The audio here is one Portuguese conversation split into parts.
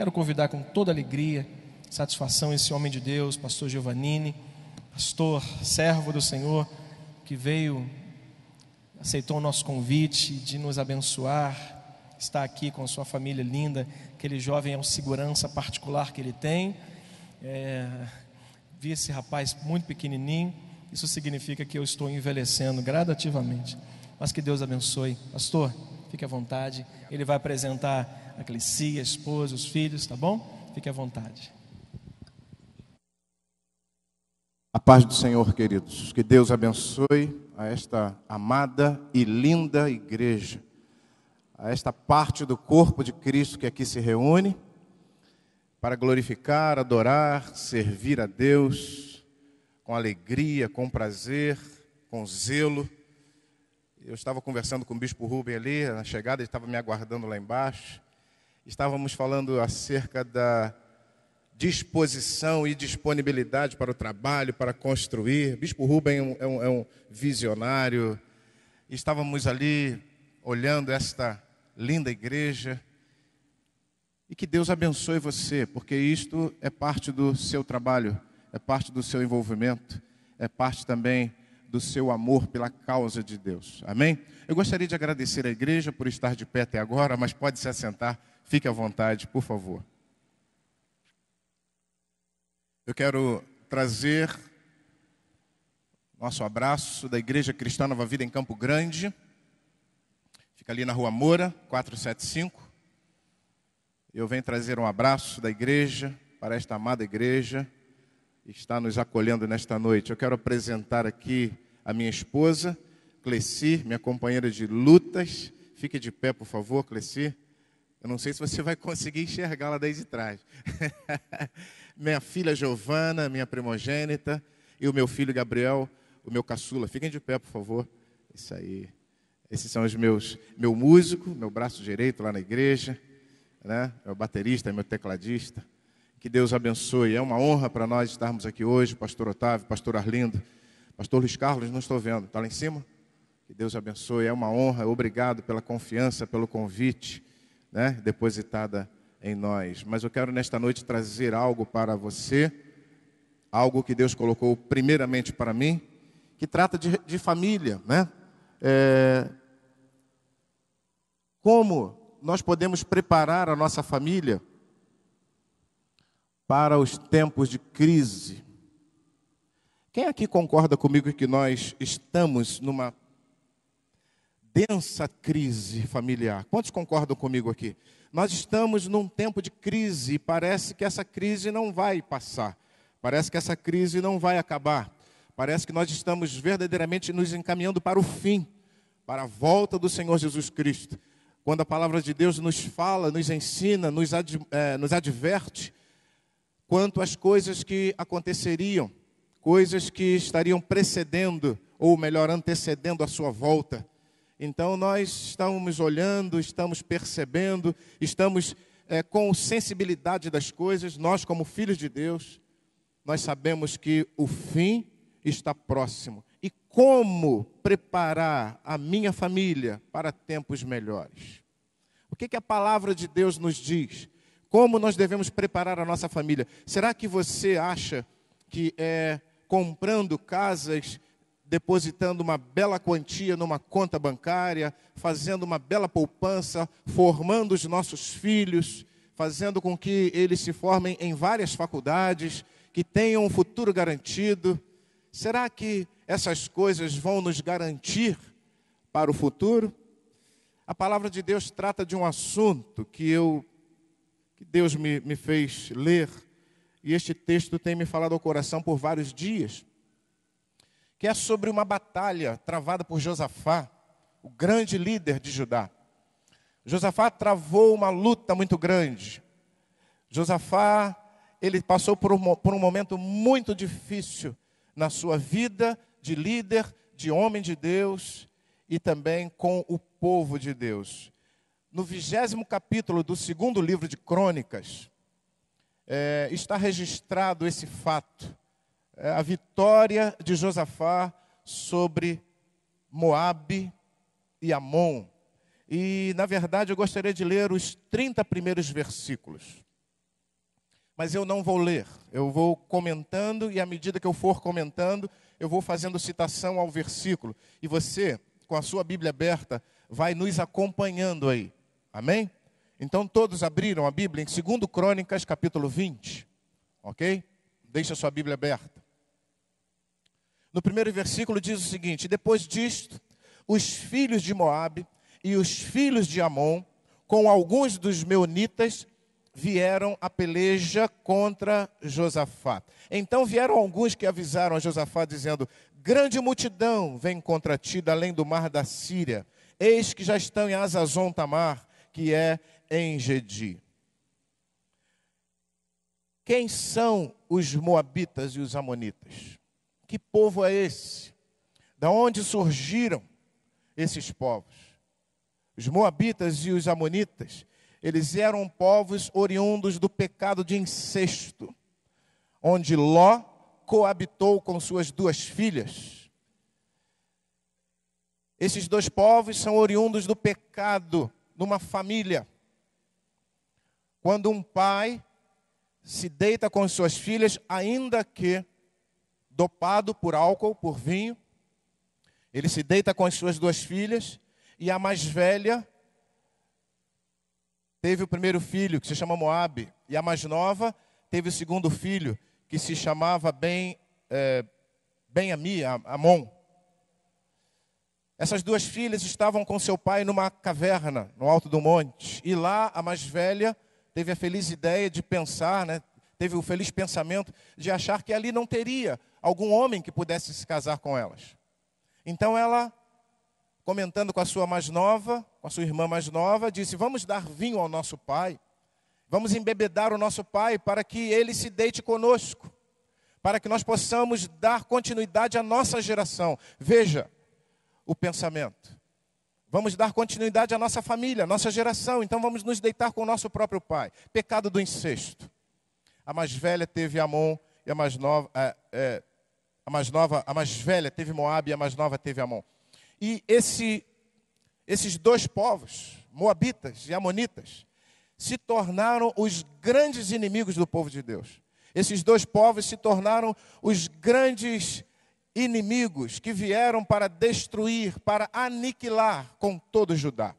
Quero convidar com toda alegria, satisfação esse homem de Deus, pastor Giovannini, pastor, servo do Senhor, que veio, aceitou o nosso convite de nos abençoar, está aqui com a sua família linda, aquele jovem é uma segurança particular que ele tem. É, vi esse rapaz muito pequenininho, isso significa que eu estou envelhecendo gradativamente. Mas que Deus abençoe. Pastor, fique à vontade, ele vai apresentar Eclesia, a esposa, os filhos, tá bom? Fique à vontade. A paz do Senhor, queridos. Que Deus abençoe a esta amada e linda igreja, a esta parte do corpo de Cristo que aqui se reúne para glorificar, adorar, servir a Deus com alegria, com prazer, com zelo. Eu estava conversando com o bispo Rubem ali, na chegada, ele estava me aguardando lá embaixo estávamos falando acerca da disposição e disponibilidade para o trabalho, para construir. Bispo Rubem é um, é um, é um visionário. Estávamos ali olhando esta linda igreja. E que Deus abençoe você, porque isto é parte do seu trabalho, é parte do seu envolvimento, é parte também do seu amor pela causa de Deus. Amém? Eu gostaria de agradecer à igreja por estar de pé até agora, mas pode se assentar Fique à vontade, por favor. Eu quero trazer nosso abraço da Igreja Cristã Nova Vida em Campo Grande. Fica ali na Rua Moura, 475. Eu venho trazer um abraço da igreja para esta amada igreja que está nos acolhendo nesta noite. Eu quero apresentar aqui a minha esposa, Cleci, minha companheira de lutas. Fique de pé, por favor, Cleci. Eu não sei se você vai conseguir enxergá-la desde trás. minha filha Giovana, minha primogênita, e o meu filho Gabriel, o meu caçula. Fiquem de pé, por favor. Isso aí. Esses são os meus, meu músico, meu braço direito lá na igreja, né? Meu baterista, meu tecladista. Que Deus abençoe. É uma honra para nós estarmos aqui hoje, pastor Otávio, pastor Arlindo, pastor Luiz Carlos, não estou vendo. Está lá em cima? Que Deus abençoe. É uma honra. Obrigado pela confiança, pelo convite né, depositada em nós. Mas eu quero nesta noite trazer algo para você, algo que Deus colocou primeiramente para mim, que trata de, de família, né? É, como nós podemos preparar a nossa família para os tempos de crise? Quem aqui concorda comigo que nós estamos numa densa crise familiar. Quantos concordam comigo aqui? Nós estamos num tempo de crise e parece que essa crise não vai passar. Parece que essa crise não vai acabar. Parece que nós estamos verdadeiramente nos encaminhando para o fim, para a volta do Senhor Jesus Cristo. Quando a palavra de Deus nos fala, nos ensina, nos, ad, eh, nos adverte quanto às coisas que aconteceriam, coisas que estariam precedendo, ou melhor, antecedendo a sua volta. Então, nós estamos olhando, estamos percebendo, estamos é, com sensibilidade das coisas, nós, como filhos de Deus, nós sabemos que o fim está próximo. E como preparar a minha família para tempos melhores? O que, que a palavra de Deus nos diz? Como nós devemos preparar a nossa família? Será que você acha que é comprando casas depositando uma bela quantia numa conta bancária, fazendo uma bela poupança, formando os nossos filhos, fazendo com que eles se formem em várias faculdades, que tenham um futuro garantido. Será que essas coisas vão nos garantir para o futuro? A palavra de Deus trata de um assunto que eu que Deus me, me fez ler, e este texto tem me falado ao coração por vários dias que é sobre uma batalha travada por Josafá, o grande líder de Judá. Josafá travou uma luta muito grande. Josafá, ele passou por um, por um momento muito difícil na sua vida de líder, de homem de Deus e também com o povo de Deus. No vigésimo capítulo do segundo livro de Crônicas, é, está registrado esse fato é, a vitória de Josafá sobre Moabe e Amon. E, na verdade, eu gostaria de ler os 30 primeiros versículos. Mas eu não vou ler, eu vou comentando e, à medida que eu for comentando, eu vou fazendo citação ao versículo. E você, com a sua Bíblia aberta, vai nos acompanhando aí. Amém? Então, todos abriram a Bíblia em 2 Crônicas, capítulo 20. Ok? Deixa a sua Bíblia aberta. No primeiro versículo diz o seguinte: Depois disto, os filhos de Moabe e os filhos de Amon, com alguns dos meunitas, vieram a peleja contra Josafá. Então vieram alguns que avisaram a Josafá, dizendo: Grande multidão vem contra ti, da além do mar da Síria. Eis que já estão em Azazon Tamar, que é em Gedi. Quem são os moabitas e os amonitas? Que povo é esse? Da onde surgiram esses povos? Os moabitas e os amonitas, eles eram povos oriundos do pecado de incesto, onde Ló coabitou com suas duas filhas. Esses dois povos são oriundos do pecado numa família. Quando um pai se deita com suas filhas, ainda que dopado por álcool, por vinho. Ele se deita com as suas duas filhas e a mais velha teve o primeiro filho, que se chama Moabe, e a mais nova teve o segundo filho, que se chamava Ben, é, ben Ami, Amon. Essas duas filhas estavam com seu pai numa caverna, no alto do monte, e lá a mais velha teve a feliz ideia de pensar, né, teve o feliz pensamento de achar que ali não teria algum homem que pudesse se casar com elas. Então ela, comentando com a sua mais nova, com a sua irmã mais nova, disse: Vamos dar vinho ao nosso pai, vamos embebedar o nosso pai para que ele se deite conosco, para que nós possamos dar continuidade à nossa geração. Veja o pensamento. Vamos dar continuidade à nossa família, à nossa geração, então vamos nos deitar com o nosso próprio pai. Pecado do incesto. A mais velha teve Amon e a mais nova, a, é, é, a mais nova, a mais velha teve Moabe e a mais nova teve Amon. E esse, esses dois povos, Moabitas e Amonitas, se tornaram os grandes inimigos do povo de Deus. Esses dois povos se tornaram os grandes inimigos que vieram para destruir, para aniquilar com todo Judá.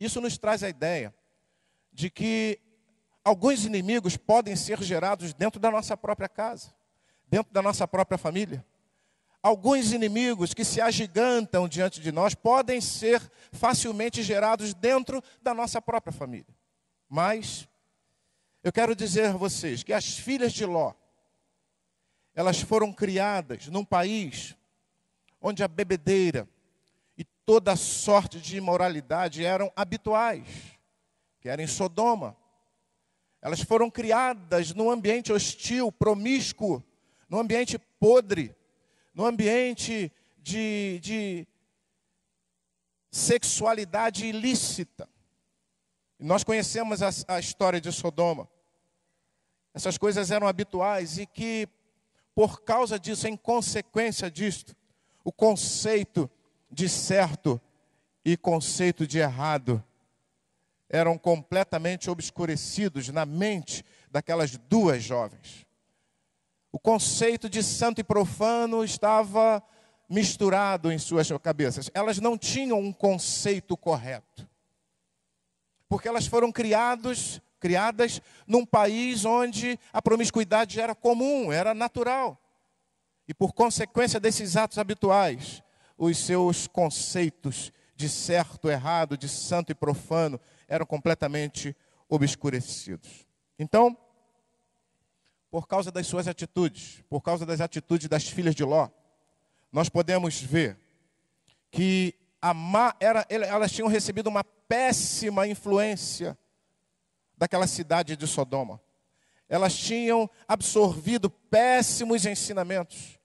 Isso nos traz a ideia de que alguns inimigos podem ser gerados dentro da nossa própria casa, dentro da nossa própria família. Alguns inimigos que se agigantam diante de nós podem ser facilmente gerados dentro da nossa própria família. Mas eu quero dizer a vocês que as filhas de Ló, elas foram criadas num país onde a bebedeira e toda sorte de imoralidade eram habituais, que era em Sodoma, elas foram criadas num ambiente hostil, promíscuo, num ambiente podre, num ambiente de, de sexualidade ilícita. Nós conhecemos a, a história de Sodoma. Essas coisas eram habituais e que, por causa disso, em consequência disto, o conceito de certo e conceito de errado eram completamente obscurecidos na mente daquelas duas jovens. O conceito de santo e profano estava misturado em suas cabeças. Elas não tinham um conceito correto. Porque elas foram criados, criadas num país onde a promiscuidade era comum, era natural. E por consequência desses atos habituais, os seus conceitos de certo, errado, de santo e profano eram completamente obscurecidos. Então, por causa das suas atitudes, por causa das atitudes das filhas de Ló, nós podemos ver que a má era, elas tinham recebido uma péssima influência daquela cidade de Sodoma. Elas tinham absorvido péssimos ensinamentos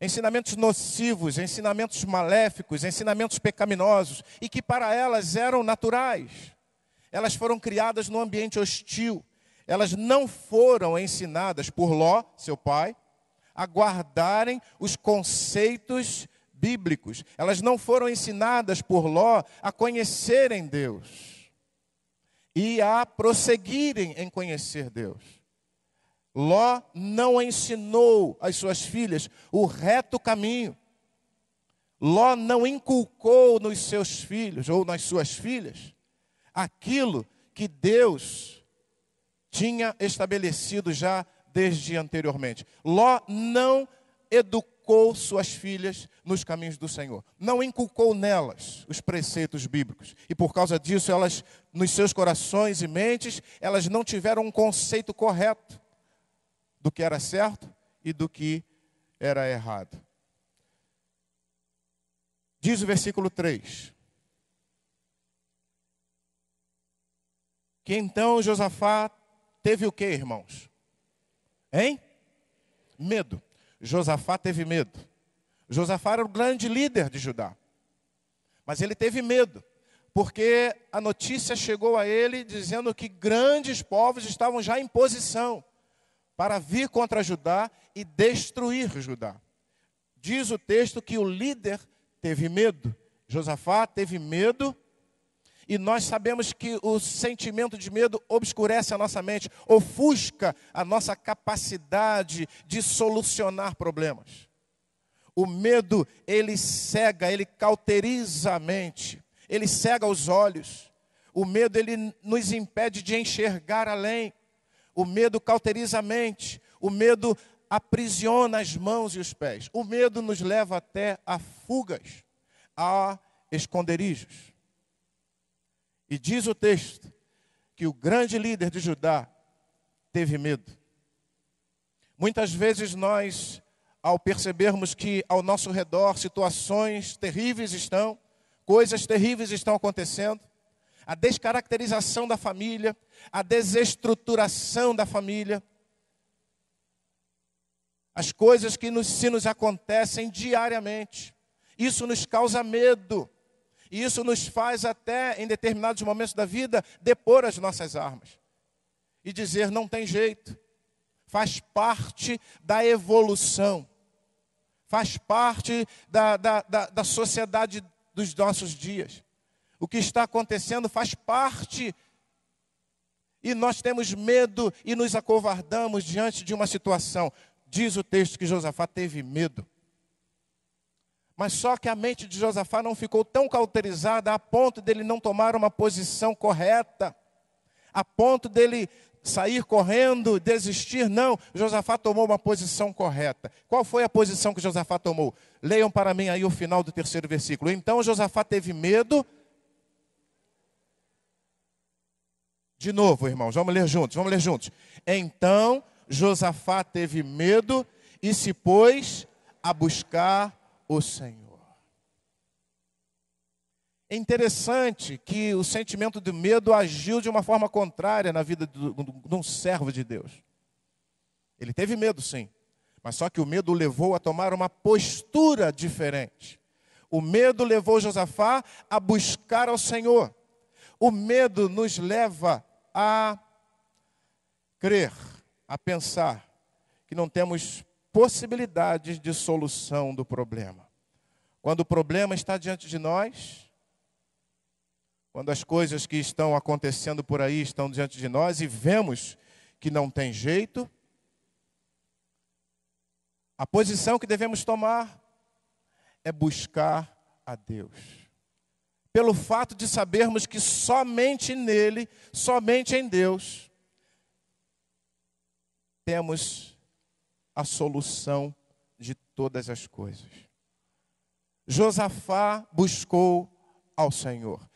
ensinamentos nocivos, ensinamentos maléficos, ensinamentos pecaminosos e que para elas eram naturais. Elas foram criadas num ambiente hostil. Elas não foram ensinadas por Ló, seu pai, a guardarem os conceitos bíblicos. Elas não foram ensinadas por Ló a conhecerem Deus e a prosseguirem em conhecer Deus. Ló não ensinou às suas filhas o reto caminho. Ló não inculcou nos seus filhos ou nas suas filhas aquilo que Deus tinha estabelecido já desde anteriormente. Ló não educou suas filhas nos caminhos do Senhor, não inculcou nelas os preceitos bíblicos. E por causa disso, elas nos seus corações e mentes, elas não tiveram um conceito correto do que era certo e do que era errado. Diz o versículo 3. Que então Josafá teve o que, irmãos? Hein? Medo. Josafá teve medo. Josafá era o grande líder de Judá. Mas ele teve medo, porque a notícia chegou a ele dizendo que grandes povos estavam já em posição para vir contra Judá e destruir Judá. Diz o texto que o líder teve medo, Josafá teve medo, e nós sabemos que o sentimento de medo obscurece a nossa mente, ofusca a nossa capacidade de solucionar problemas. O medo, ele cega, ele cauteriza a mente, ele cega os olhos. O medo, ele nos impede de enxergar além. O medo cauteriza a mente, o medo aprisiona as mãos e os pés. O medo nos leva até a fugas, a esconderijos. E diz o texto que o grande líder de Judá teve medo. Muitas vezes nós, ao percebermos que ao nosso redor situações terríveis estão, coisas terríveis estão acontecendo, a descaracterização da família, a desestruturação da família, as coisas que nos, se nos acontecem diariamente. Isso nos causa medo. E isso nos faz até, em determinados momentos da vida, depor as nossas armas. E dizer, não tem jeito. Faz parte da evolução. Faz parte da, da, da, da sociedade dos nossos dias. O que está acontecendo faz parte. E nós temos medo e nos acovardamos diante de uma situação. Diz o texto que Josafá teve medo. Mas só que a mente de Josafá não ficou tão cauterizada a ponto dele não tomar uma posição correta, a ponto dele sair correndo, desistir. Não, Josafá tomou uma posição correta. Qual foi a posição que Josafá tomou? Leiam para mim aí o final do terceiro versículo. Então Josafá teve medo De novo, irmãos, vamos ler juntos, vamos ler juntos. Então Josafá teve medo e se pôs a buscar o Senhor. É interessante que o sentimento de medo agiu de uma forma contrária na vida de um servo de Deus. Ele teve medo, sim, mas só que o medo o levou a tomar uma postura diferente. O medo levou Josafá a buscar ao Senhor. O medo nos leva a crer, a pensar que não temos possibilidades de solução do problema. Quando o problema está diante de nós, quando as coisas que estão acontecendo por aí estão diante de nós e vemos que não tem jeito, a posição que devemos tomar é buscar a Deus pelo fato de sabermos que somente nele, somente em Deus, temos a solução de todas as coisas. Josafá buscou ao Senhor.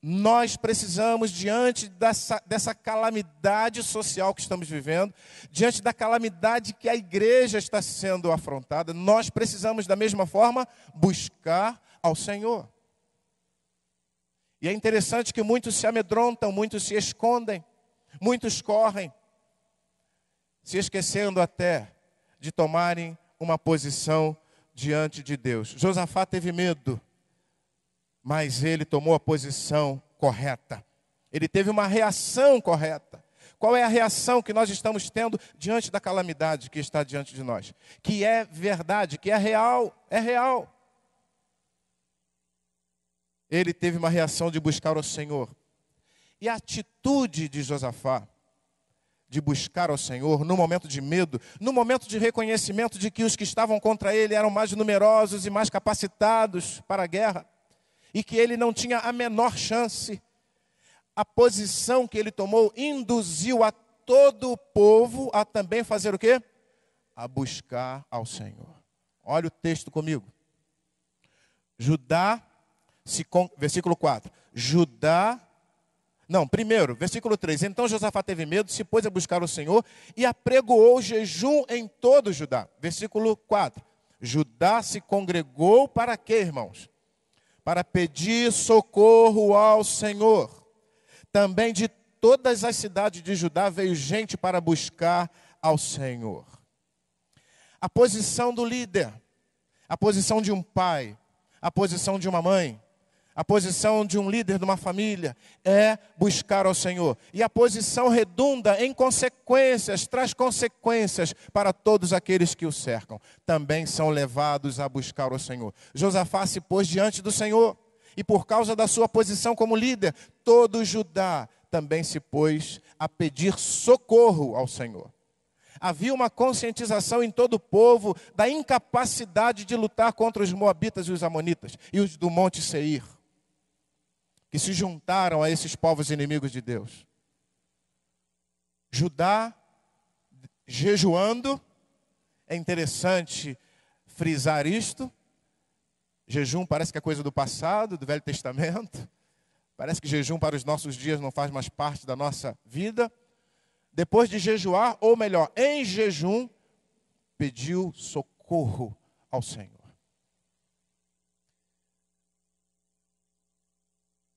Nós precisamos, diante dessa, dessa calamidade social que estamos vivendo, diante da calamidade que a igreja está sendo afrontada, nós precisamos, da mesma forma, buscar ao Senhor. E é interessante que muitos se amedrontam, muitos se escondem, muitos correm, se esquecendo até de tomarem uma posição diante de Deus. Josafá teve medo, mas ele tomou a posição correta. Ele teve uma reação correta. Qual é a reação que nós estamos tendo diante da calamidade que está diante de nós? Que é verdade, que é real, é real ele teve uma reação de buscar o Senhor. E a atitude de Josafá de buscar ao Senhor no momento de medo, no momento de reconhecimento de que os que estavam contra ele eram mais numerosos e mais capacitados para a guerra, e que ele não tinha a menor chance. A posição que ele tomou induziu a todo o povo a também fazer o quê? A buscar ao Senhor. Olha o texto comigo. Judá se con... versículo 4. Judá. Não, primeiro, versículo 3. Então Josafá teve medo, se pôs a buscar o Senhor e apregoou jejum em todo Judá. Versículo 4. Judá se congregou para quê, irmãos? Para pedir socorro ao Senhor. Também de todas as cidades de Judá veio gente para buscar ao Senhor. A posição do líder, a posição de um pai, a posição de uma mãe, a posição de um líder de uma família é buscar ao Senhor. E a posição redunda em consequências, traz consequências para todos aqueles que o cercam. Também são levados a buscar ao Senhor. Josafá se pôs diante do Senhor, e por causa da sua posição como líder, todo Judá também se pôs a pedir socorro ao Senhor. Havia uma conscientização em todo o povo da incapacidade de lutar contra os moabitas e os amonitas e os do monte Seir que se juntaram a esses povos inimigos de Deus. Judá jejuando, é interessante frisar isto. Jejum parece que é coisa do passado, do Velho Testamento. Parece que jejum para os nossos dias não faz mais parte da nossa vida. Depois de jejuar, ou melhor, em jejum, pediu socorro ao Senhor.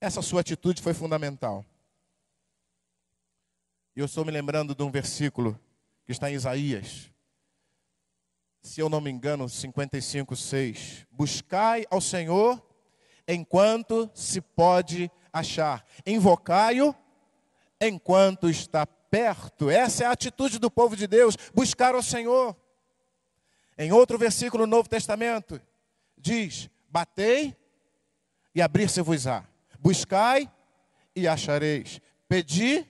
Essa sua atitude foi fundamental. E eu estou me lembrando de um versículo que está em Isaías, se eu não me engano, 55, 6. Buscai ao Senhor enquanto se pode achar, invocai-o enquanto está perto. Essa é a atitude do povo de Deus, buscar ao Senhor. Em outro versículo do Novo Testamento, diz: Batei e abrir-se-vos-á. Buscai e achareis. Pedi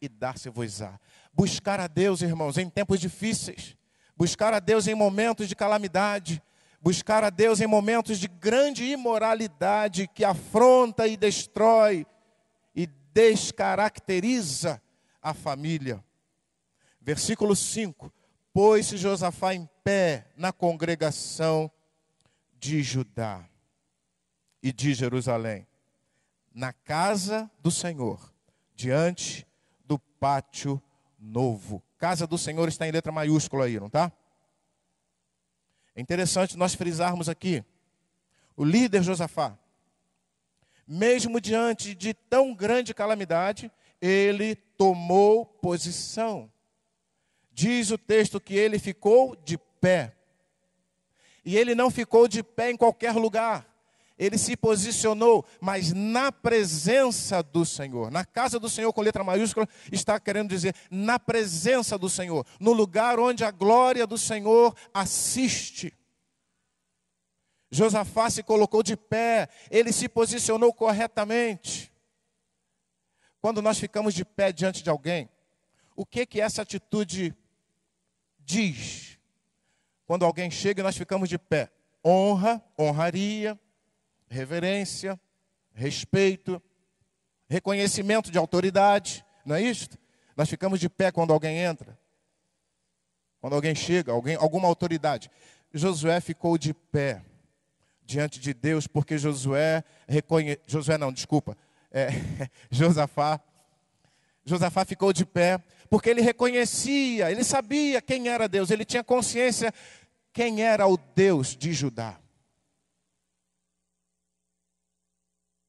e dar-se-vos-á. Buscar a Deus, irmãos, em tempos difíceis. Buscar a Deus em momentos de calamidade. Buscar a Deus em momentos de grande imoralidade que afronta e destrói e descaracteriza a família. Versículo 5: Pôs-se Josafá em pé na congregação de Judá e de Jerusalém na casa do Senhor, diante do pátio novo. Casa do Senhor está em letra maiúscula aí, não tá? É interessante nós frisarmos aqui. O líder Josafá, mesmo diante de tão grande calamidade, ele tomou posição. Diz o texto que ele ficou de pé. E ele não ficou de pé em qualquer lugar ele se posicionou, mas na presença do Senhor. Na casa do Senhor, com letra maiúscula, está querendo dizer na presença do Senhor, no lugar onde a glória do Senhor assiste. Josafá se colocou de pé, ele se posicionou corretamente. Quando nós ficamos de pé diante de alguém, o que que essa atitude diz? Quando alguém chega e nós ficamos de pé, honra, honraria, reverência, respeito, reconhecimento de autoridade, não é isto? Nós ficamos de pé quando alguém entra, quando alguém chega, alguém, alguma autoridade. Josué ficou de pé diante de Deus porque Josué reconhe... Josué não, desculpa, é, Josafá. Josafá ficou de pé porque ele reconhecia, ele sabia quem era Deus, ele tinha consciência quem era o Deus de Judá.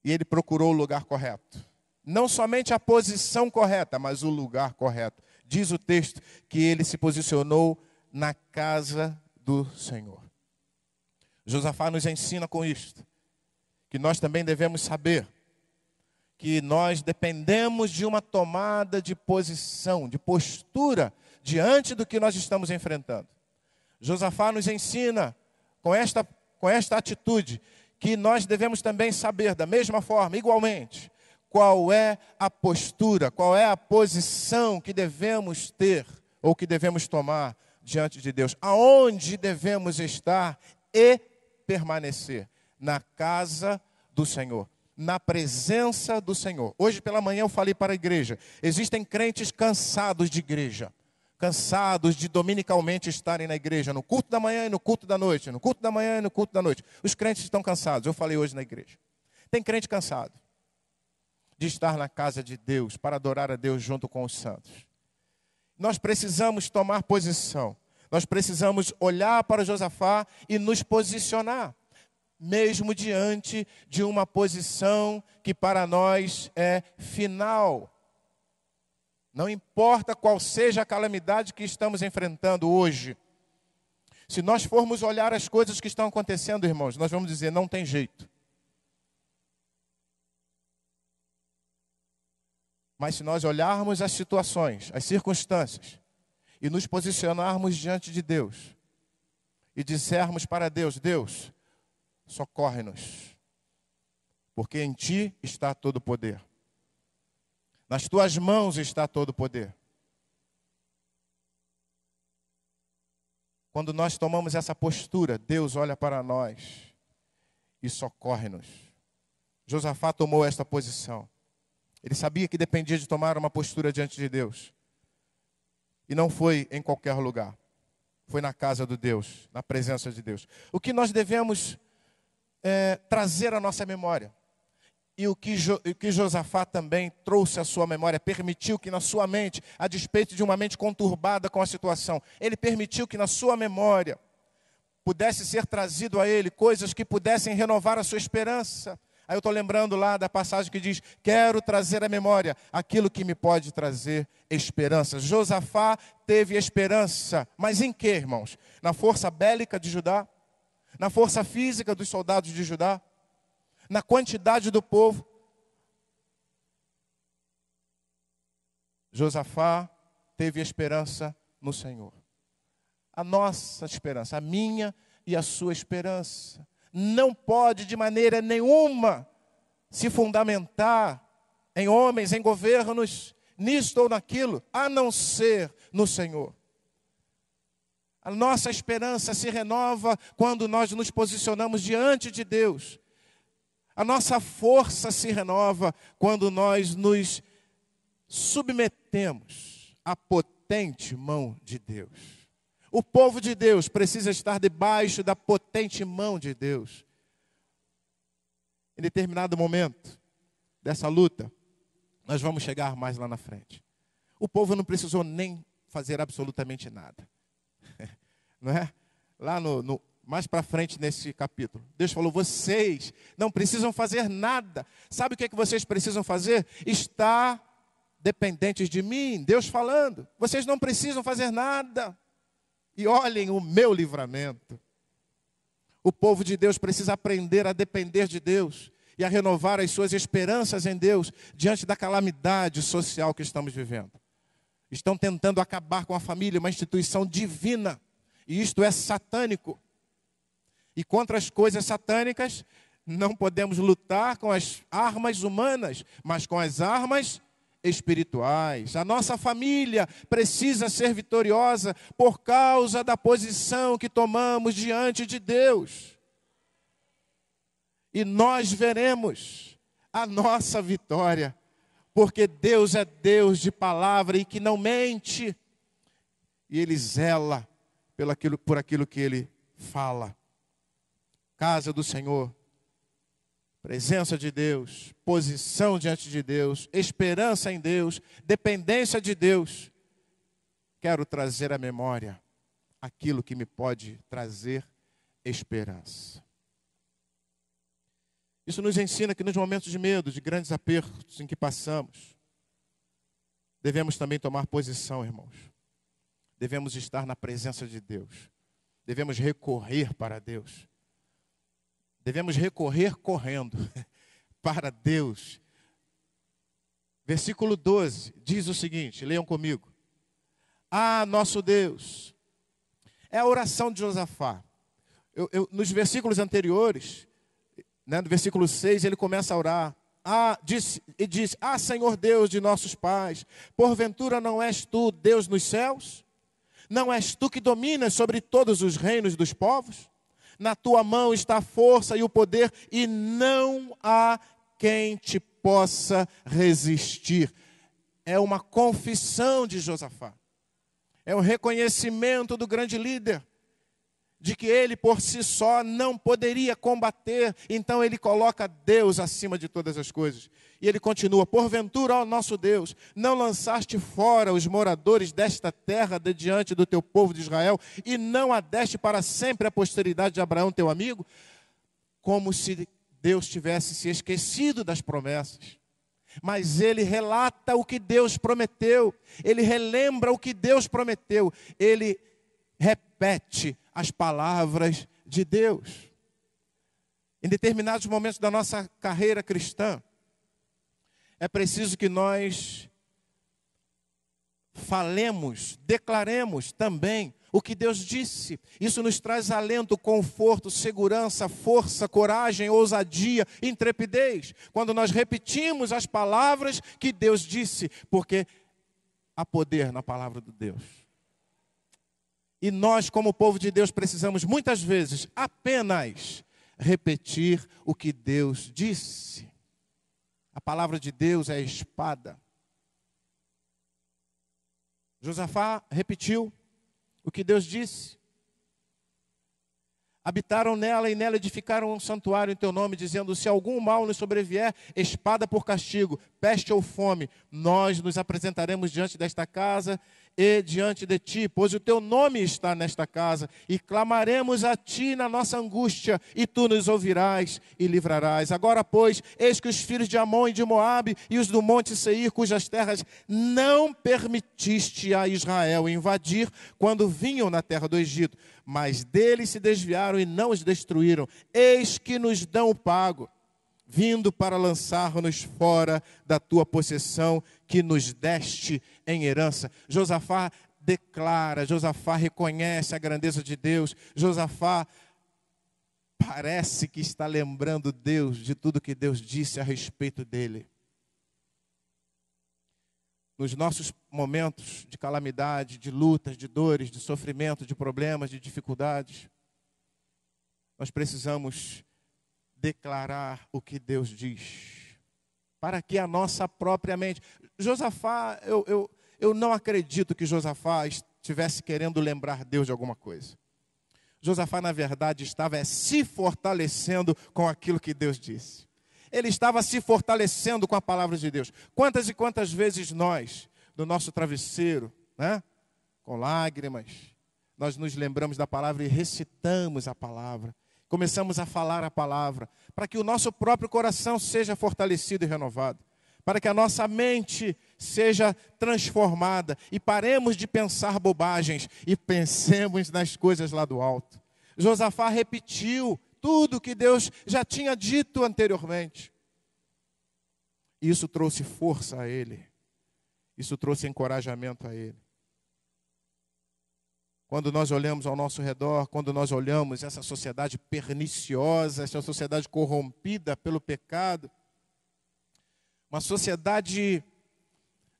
e ele procurou o lugar correto. Não somente a posição correta, mas o lugar correto. Diz o texto que ele se posicionou na casa do Senhor. Josafá nos ensina com isto, que nós também devemos saber que nós dependemos de uma tomada de posição, de postura diante do que nós estamos enfrentando. Josafá nos ensina com esta, com esta atitude que nós devemos também saber, da mesma forma, igualmente, qual é a postura, qual é a posição que devemos ter ou que devemos tomar diante de Deus. Aonde devemos estar e permanecer? Na casa do Senhor na presença do Senhor. Hoje pela manhã eu falei para a igreja: existem crentes cansados de igreja cansados de dominicalmente estarem na igreja, no culto da manhã e no culto da noite, no culto da manhã e no culto da noite. Os crentes estão cansados, eu falei hoje na igreja. Tem crente cansado de estar na casa de Deus para adorar a Deus junto com os santos. Nós precisamos tomar posição. Nós precisamos olhar para Josafá e nos posicionar, mesmo diante de uma posição que para nós é final. Não importa qual seja a calamidade que estamos enfrentando hoje, se nós formos olhar as coisas que estão acontecendo, irmãos, nós vamos dizer: não tem jeito. Mas se nós olharmos as situações, as circunstâncias, e nos posicionarmos diante de Deus, e dissermos para Deus: Deus, socorre-nos, porque em Ti está todo o poder. Nas tuas mãos está todo o poder. Quando nós tomamos essa postura, Deus olha para nós e socorre-nos. Josafá tomou esta posição. Ele sabia que dependia de tomar uma postura diante de Deus. E não foi em qualquer lugar. Foi na casa do Deus, na presença de Deus. O que nós devemos é, trazer à nossa memória? E o que, jo, que Josafá também trouxe à sua memória, permitiu que na sua mente, a despeito de uma mente conturbada com a situação, ele permitiu que na sua memória pudesse ser trazido a ele coisas que pudessem renovar a sua esperança. Aí eu estou lembrando lá da passagem que diz: Quero trazer à memória aquilo que me pode trazer esperança. Josafá teve esperança, mas em que, irmãos? Na força bélica de Judá? Na força física dos soldados de Judá? na quantidade do povo. Josafá teve esperança no Senhor. A nossa esperança, a minha e a sua esperança, não pode de maneira nenhuma se fundamentar em homens, em governos, nisto ou naquilo, a não ser no Senhor. A nossa esperança se renova quando nós nos posicionamos diante de Deus a nossa força se renova quando nós nos submetemos à potente mão de Deus. O povo de Deus precisa estar debaixo da potente mão de Deus. Em determinado momento dessa luta, nós vamos chegar mais lá na frente. O povo não precisou nem fazer absolutamente nada. Não é? Lá no, no mais para frente nesse capítulo. Deus falou: vocês não precisam fazer nada. Sabe o que, é que vocês precisam fazer? Estar dependentes de mim. Deus falando: vocês não precisam fazer nada. E olhem o meu livramento. O povo de Deus precisa aprender a depender de Deus e a renovar as suas esperanças em Deus diante da calamidade social que estamos vivendo. Estão tentando acabar com a família, uma instituição divina, e isto é satânico. E contra as coisas satânicas, não podemos lutar com as armas humanas, mas com as armas espirituais. A nossa família precisa ser vitoriosa por causa da posição que tomamos diante de Deus. E nós veremos a nossa vitória, porque Deus é Deus de palavra e que não mente, e Ele zela aquilo, por aquilo que Ele fala casa do Senhor. Presença de Deus, posição diante de Deus, esperança em Deus, dependência de Deus. Quero trazer à memória aquilo que me pode trazer esperança. Isso nos ensina que nos momentos de medo, de grandes apertos em que passamos, devemos também tomar posição, irmãos. Devemos estar na presença de Deus. Devemos recorrer para Deus. Devemos recorrer correndo para Deus. Versículo 12 diz o seguinte: leiam comigo. Ah, nosso Deus. É a oração de Josafá. Eu, eu, nos versículos anteriores, né, no versículo 6, ele começa a orar. Ah, diz, e diz: Ah, Senhor Deus de nossos pais, porventura não és tu Deus nos céus? Não és tu que dominas sobre todos os reinos dos povos? Na tua mão está a força e o poder, e não há quem te possa resistir. É uma confissão de Josafá. É um reconhecimento do grande líder de que ele por si só não poderia combater, então ele coloca Deus acima de todas as coisas. E ele continua: Porventura, ó nosso Deus, não lançaste fora os moradores desta terra de diante do teu povo de Israel, e não a deste para sempre a posteridade de Abraão, teu amigo? Como se Deus tivesse se esquecido das promessas. Mas ele relata o que Deus prometeu, ele relembra o que Deus prometeu, ele repete as palavras de Deus. Em determinados momentos da nossa carreira cristã, é preciso que nós falemos, declaremos também o que Deus disse. Isso nos traz alento, conforto, segurança, força, coragem, ousadia, intrepidez, quando nós repetimos as palavras que Deus disse, porque há poder na palavra de Deus. E nós, como povo de Deus, precisamos muitas vezes apenas repetir o que Deus disse. A palavra de Deus é espada. Josafá repetiu o que Deus disse. Habitaram nela e nela edificaram um santuário em teu nome, dizendo: Se algum mal nos sobrevier, espada por castigo, peste ou fome, nós nos apresentaremos diante desta casa e diante de ti, pois o teu nome está nesta casa, e clamaremos a ti na nossa angústia, e tu nos ouvirás e livrarás. Agora, pois, eis que os filhos de Amon e de Moabe e os do monte Seir, cujas terras não permitiste a Israel invadir quando vinham na terra do Egito, mas deles se desviaram e não os destruíram. Eis que nos dão o pago vindo para lançar-nos fora da tua possessão que nos deste em herança. Josafá declara, Josafá reconhece a grandeza de Deus, Josafá parece que está lembrando Deus de tudo que Deus disse a respeito dele. Nos nossos momentos de calamidade, de lutas, de dores, de sofrimento, de problemas, de dificuldades, nós precisamos declarar o que Deus diz, para que a nossa própria mente. Josafá, eu, eu, eu não acredito que Josafá estivesse querendo lembrar Deus de alguma coisa. Josafá, na verdade, estava é, se fortalecendo com aquilo que Deus disse. Ele estava se fortalecendo com a palavra de Deus. Quantas e quantas vezes nós, no nosso travesseiro, né, com lágrimas, nós nos lembramos da palavra e recitamos a palavra começamos a falar a palavra, para que o nosso próprio coração seja fortalecido e renovado, para que a nossa mente seja transformada e paremos de pensar bobagens e pensemos nas coisas lá do alto. Josafá repetiu tudo que Deus já tinha dito anteriormente. Isso trouxe força a ele. Isso trouxe encorajamento a ele quando nós olhamos ao nosso redor, quando nós olhamos essa sociedade perniciosa, essa sociedade corrompida pelo pecado, uma sociedade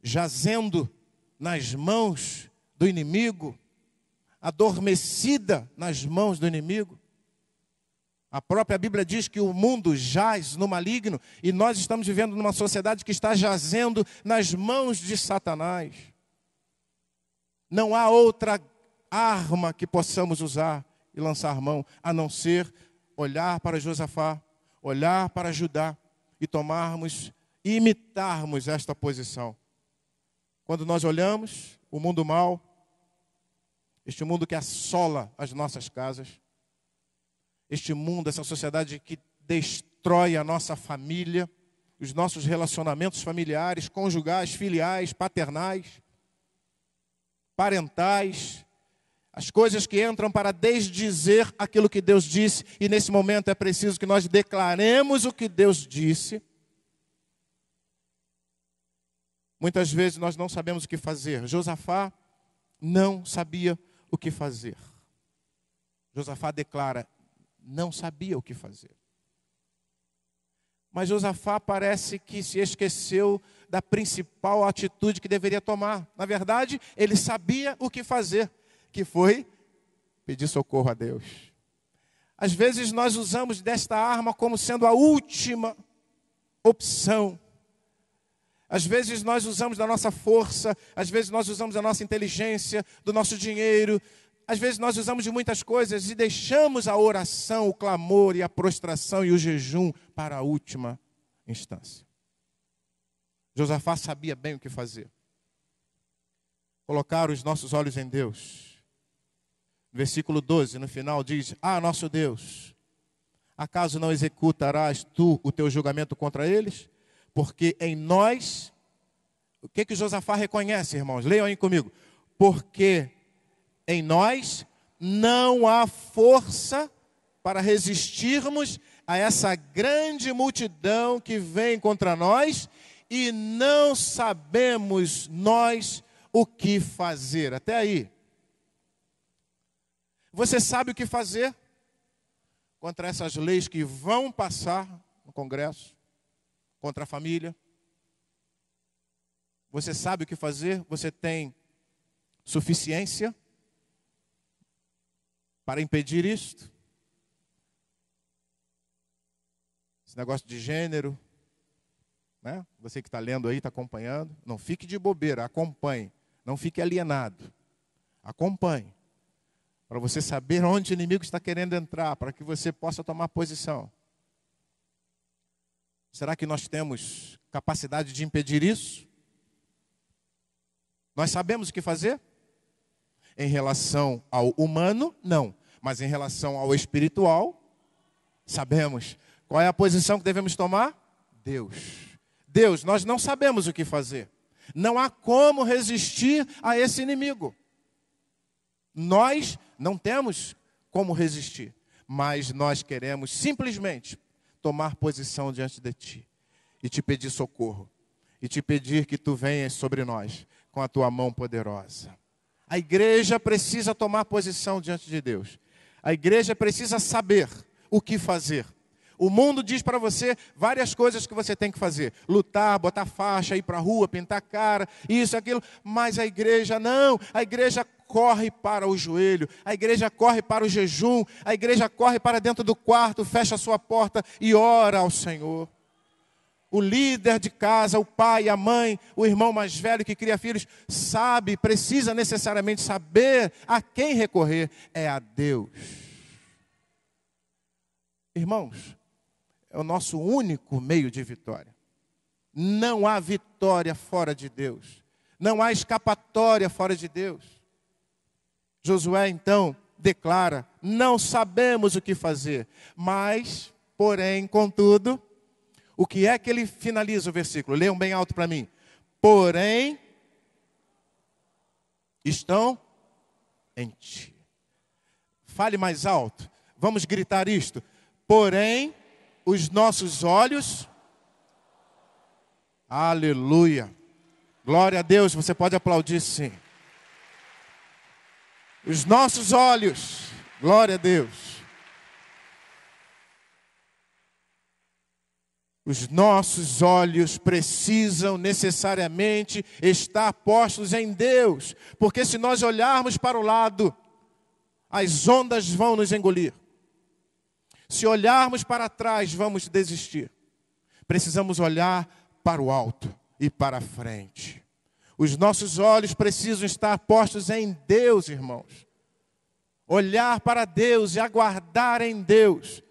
jazendo nas mãos do inimigo, adormecida nas mãos do inimigo. A própria Bíblia diz que o mundo jaz no maligno e nós estamos vivendo numa sociedade que está jazendo nas mãos de Satanás. Não há outra arma que possamos usar e lançar mão, a não ser olhar para Josafá, olhar para Judá e tomarmos, imitarmos esta posição. Quando nós olhamos o mundo mau, este mundo que assola as nossas casas, este mundo, essa sociedade que destrói a nossa família, os nossos relacionamentos familiares, conjugais, filiais, paternais, parentais, as coisas que entram para desdizer aquilo que Deus disse, e nesse momento é preciso que nós declaremos o que Deus disse. Muitas vezes nós não sabemos o que fazer. Josafá não sabia o que fazer. Josafá declara: não sabia o que fazer. Mas Josafá parece que se esqueceu da principal atitude que deveria tomar. Na verdade, ele sabia o que fazer que foi pedir socorro a Deus. Às vezes nós usamos desta arma como sendo a última opção. Às vezes nós usamos da nossa força, às vezes nós usamos da nossa inteligência, do nosso dinheiro, às vezes nós usamos de muitas coisas e deixamos a oração, o clamor e a prostração e o jejum para a última instância. Josafá sabia bem o que fazer. Colocar os nossos olhos em Deus Versículo 12, no final, diz: Ah, nosso Deus, acaso não executarás tu o teu julgamento contra eles? Porque em nós, o que que Josafá reconhece, irmãos? Leiam aí comigo. Porque em nós não há força para resistirmos a essa grande multidão que vem contra nós e não sabemos nós o que fazer. Até aí. Você sabe o que fazer contra essas leis que vão passar no Congresso, contra a família? Você sabe o que fazer? Você tem suficiência para impedir isto? Esse negócio de gênero, né? Você que está lendo aí, está acompanhando, não fique de bobeira, acompanhe. Não fique alienado, acompanhe para você saber onde o inimigo está querendo entrar, para que você possa tomar posição. Será que nós temos capacidade de impedir isso? Nós sabemos o que fazer? Em relação ao humano, não, mas em relação ao espiritual, sabemos. Qual é a posição que devemos tomar? Deus. Deus, nós não sabemos o que fazer. Não há como resistir a esse inimigo. Nós não temos como resistir, mas nós queremos simplesmente tomar posição diante de ti e te pedir socorro e te pedir que tu venhas sobre nós com a tua mão poderosa. A igreja precisa tomar posição diante de Deus. A igreja precisa saber o que fazer o mundo diz para você várias coisas que você tem que fazer: lutar, botar faixa, ir para a rua, pintar cara, isso, aquilo. Mas a igreja não. A igreja corre para o joelho, a igreja corre para o jejum, a igreja corre para dentro do quarto, fecha a sua porta e ora ao Senhor. O líder de casa, o pai, a mãe, o irmão mais velho que cria filhos, sabe, precisa necessariamente saber a quem recorrer: é a Deus. Irmãos, é o nosso único meio de vitória. Não há vitória fora de Deus. Não há escapatória fora de Deus. Josué então declara: Não sabemos o que fazer, mas, porém, contudo, o que é que ele finaliza o versículo? Leiam bem alto para mim. Porém, estão em ti. Fale mais alto. Vamos gritar isto. Porém, os nossos olhos. Aleluia. Glória a Deus, você pode aplaudir sim. Os nossos olhos, glória a Deus. Os nossos olhos precisam necessariamente estar postos em Deus, porque se nós olharmos para o lado, as ondas vão nos engolir. Se olharmos para trás, vamos desistir. Precisamos olhar para o alto e para a frente. Os nossos olhos precisam estar postos em Deus, irmãos. Olhar para Deus e aguardar em Deus.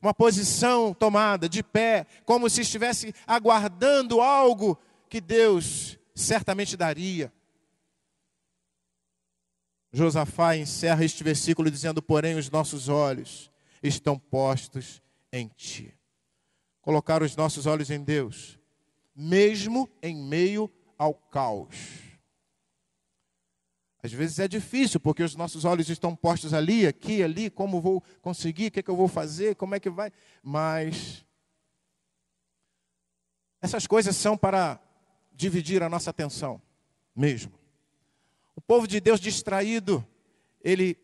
Uma posição tomada de pé, como se estivesse aguardando algo que Deus certamente daria. Josafá encerra este versículo dizendo: Porém, os nossos olhos estão postos em Ti. Colocar os nossos olhos em Deus, mesmo em meio ao caos. Às vezes é difícil, porque os nossos olhos estão postos ali, aqui, ali, como vou conseguir, o que, é que eu vou fazer, como é que vai. Mas essas coisas são para dividir a nossa atenção mesmo. O povo de Deus distraído, ele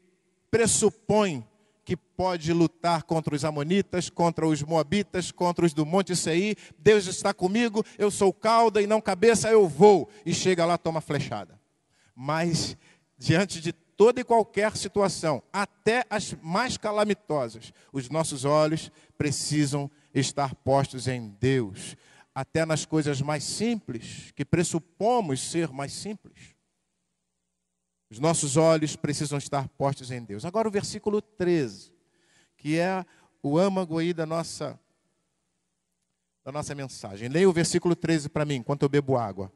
pressupõe que pode lutar contra os amonitas, contra os moabitas, contra os do Monte Seir. Deus está comigo, eu sou cauda e não cabeça, eu vou. E chega lá, toma flechada. Mas, diante de toda e qualquer situação, até as mais calamitosas, os nossos olhos precisam estar postos em Deus. Até nas coisas mais simples, que pressupomos ser mais simples. Os nossos olhos precisam estar postos em Deus. Agora o versículo 13, que é o âmago aí da nossa da nossa mensagem. Leia o versículo 13 para mim, enquanto eu bebo água.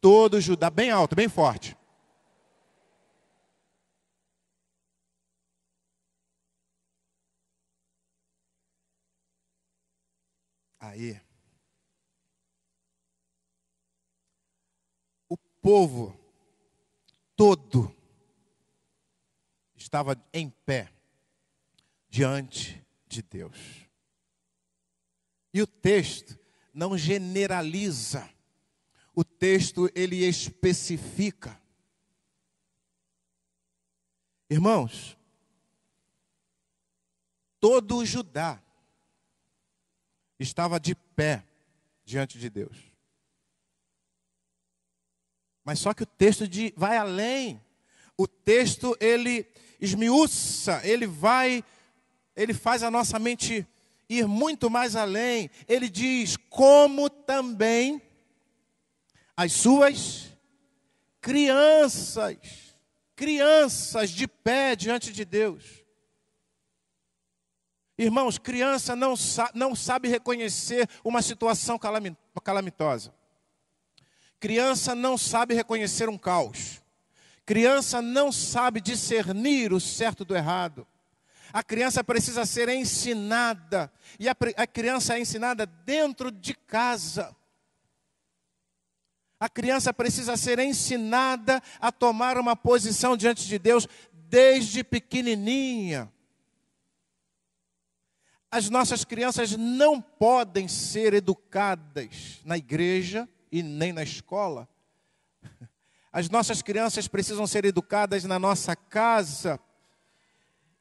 Todo Judá, bem alto, bem forte. Aí. O povo todo estava em pé diante de Deus. E o texto não generaliza. O texto ele especifica. Irmãos, todo o Judá estava de pé diante de Deus. Mas só que o texto de, vai além. O texto ele esmiuça, ele vai, ele faz a nossa mente ir muito mais além. Ele diz: como também as suas crianças, crianças de pé diante de Deus. Irmãos, criança não, sa não sabe reconhecer uma situação calamitosa. Criança não sabe reconhecer um caos. Criança não sabe discernir o certo do errado. A criança precisa ser ensinada. E a, a criança é ensinada dentro de casa. A criança precisa ser ensinada a tomar uma posição diante de Deus desde pequenininha. As nossas crianças não podem ser educadas na igreja e nem na escola. As nossas crianças precisam ser educadas na nossa casa,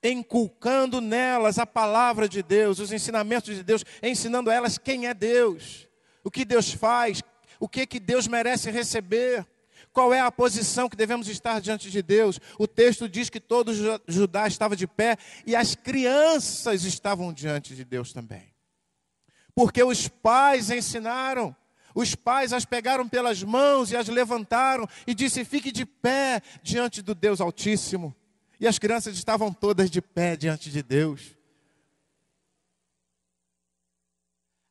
inculcando nelas a palavra de Deus, os ensinamentos de Deus, ensinando a elas quem é Deus, o que Deus faz, o que que Deus merece receber, qual é a posição que devemos estar diante de Deus. O texto diz que todo Judá estava de pé e as crianças estavam diante de Deus também. Porque os pais ensinaram, os pais as pegaram pelas mãos e as levantaram e disse: "Fique de pé diante do Deus Altíssimo". E as crianças estavam todas de pé diante de Deus.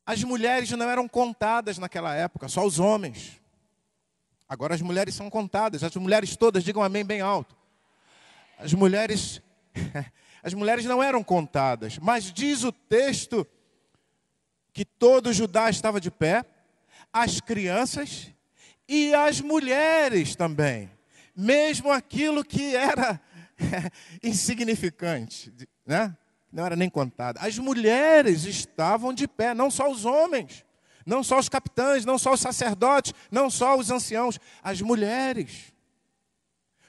As mulheres não eram contadas naquela época, só os homens. Agora as mulheres são contadas, as mulheres todas, digam amém bem alto. As mulheres as mulheres não eram contadas, mas diz o texto que todo Judá estava de pé as crianças e as mulheres também, mesmo aquilo que era insignificante, né? não era nem contado. As mulheres estavam de pé, não só os homens, não só os capitães, não só os sacerdotes, não só os anciãos, as mulheres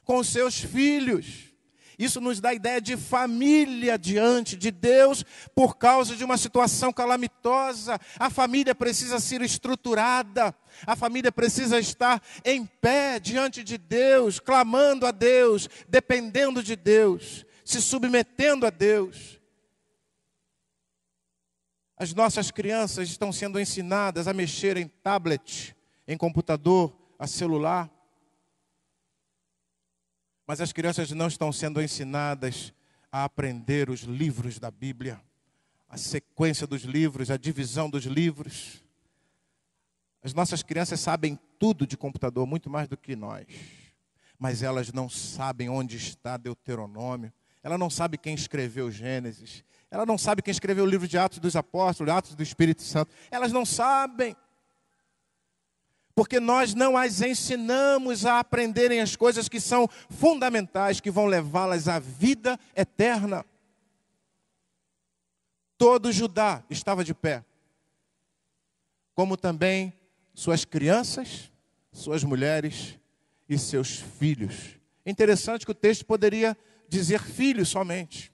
com seus filhos isso nos dá a ideia de família diante de Deus por causa de uma situação calamitosa. A família precisa ser estruturada, a família precisa estar em pé diante de Deus, clamando a Deus, dependendo de Deus, se submetendo a Deus. As nossas crianças estão sendo ensinadas a mexer em tablet, em computador, a celular mas as crianças não estão sendo ensinadas a aprender os livros da Bíblia, a sequência dos livros, a divisão dos livros. As nossas crianças sabem tudo de computador, muito mais do que nós. Mas elas não sabem onde está Deuteronômio, ela não sabe quem escreveu Gênesis, ela não sabe quem escreveu o livro de Atos dos Apóstolos, Atos do Espírito Santo. Elas não sabem porque nós não as ensinamos a aprenderem as coisas que são fundamentais, que vão levá-las à vida eterna. Todo Judá estava de pé, como também suas crianças, suas mulheres e seus filhos. Interessante que o texto poderia dizer filhos somente,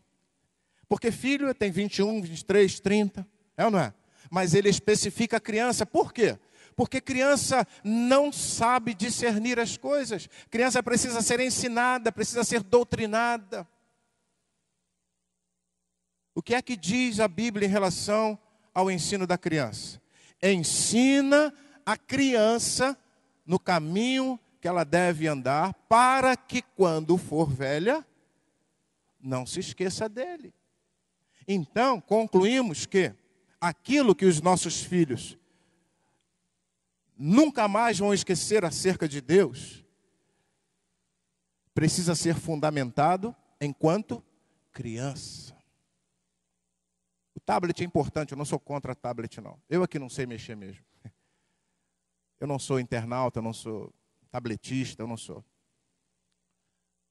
porque filho tem 21, 23, 30, é ou não é? Mas ele especifica a criança, por quê? porque criança não sabe discernir as coisas. Criança precisa ser ensinada, precisa ser doutrinada. O que é que diz a Bíblia em relação ao ensino da criança? Ensina a criança no caminho que ela deve andar, para que quando for velha, não se esqueça dele. Então, concluímos que aquilo que os nossos filhos nunca mais vão esquecer acerca de Deus, precisa ser fundamentado enquanto criança. O tablet é importante, eu não sou contra tablet, não. Eu aqui não sei mexer mesmo. Eu não sou internauta, eu não sou tabletista, eu não sou.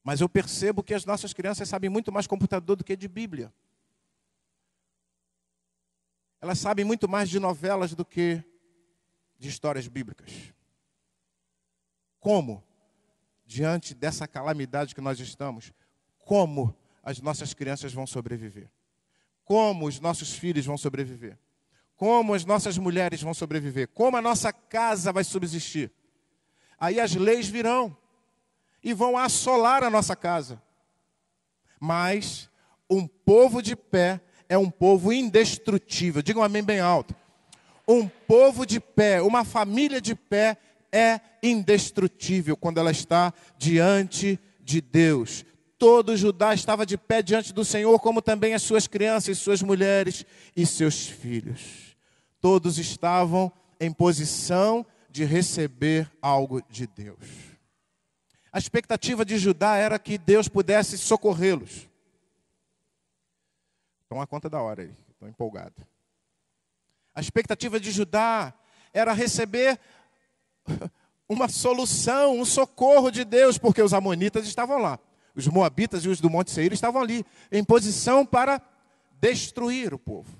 Mas eu percebo que as nossas crianças sabem muito mais computador do que de Bíblia. Elas sabem muito mais de novelas do que de histórias bíblicas. Como, diante dessa calamidade que nós estamos, como as nossas crianças vão sobreviver? Como os nossos filhos vão sobreviver? Como as nossas mulheres vão sobreviver? Como a nossa casa vai subsistir? Aí as leis virão e vão assolar a nossa casa. Mas um povo de pé é um povo indestrutível. Diga um amém bem alto um povo de pé, uma família de pé é indestrutível quando ela está diante de Deus. Todo Judá estava de pé diante do Senhor, como também as suas crianças, suas mulheres e seus filhos. Todos estavam em posição de receber algo de Deus. A expectativa de Judá era que Deus pudesse socorrê-los. Toma a conta da hora aí, estou empolgado. A expectativa de Judá era receber uma solução, um socorro de Deus, porque os amonitas estavam lá. Os moabitas e os do Monte Seir estavam ali, em posição para destruir o povo.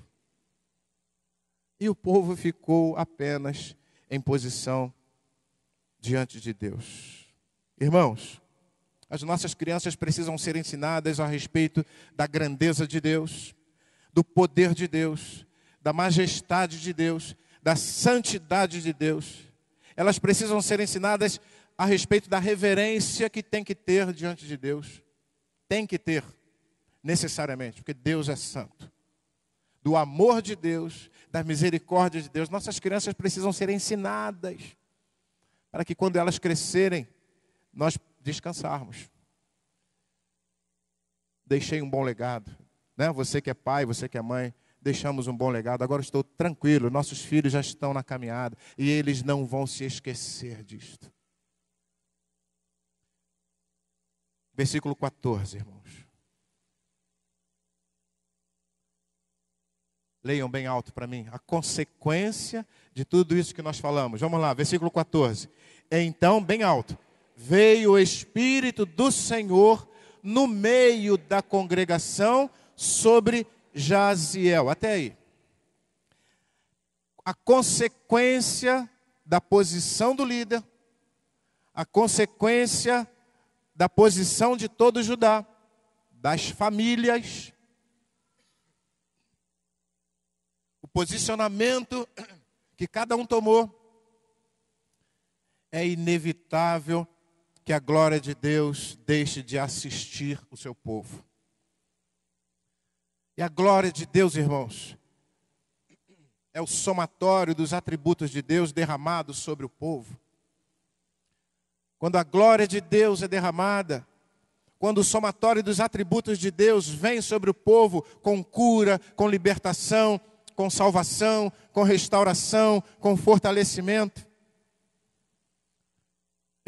E o povo ficou apenas em posição diante de Deus. Irmãos, as nossas crianças precisam ser ensinadas a respeito da grandeza de Deus, do poder de Deus, da majestade de Deus, da santidade de Deus. Elas precisam ser ensinadas a respeito da reverência que tem que ter diante de Deus. Tem que ter, necessariamente, porque Deus é santo. Do amor de Deus, da misericórdia de Deus. Nossas crianças precisam ser ensinadas para que quando elas crescerem, nós descansarmos. Deixei um bom legado. Né? Você que é pai, você que é mãe, deixamos um bom legado. Agora estou tranquilo, nossos filhos já estão na caminhada e eles não vão se esquecer disto. Versículo 14, irmãos. Leiam bem alto para mim a consequência de tudo isso que nós falamos. Vamos lá, versículo 14. Então, bem alto, veio o Espírito do Senhor no meio da congregação sobre Jaziel. Até aí. A consequência da posição do líder, a consequência da posição de todo Judá, das famílias, o posicionamento que cada um tomou, é inevitável que a glória de Deus deixe de assistir o seu povo. E a glória de Deus, irmãos, é o somatório dos atributos de Deus derramados sobre o povo. Quando a glória de Deus é derramada, quando o somatório dos atributos de Deus vem sobre o povo com cura, com libertação, com salvação, com restauração, com fortalecimento,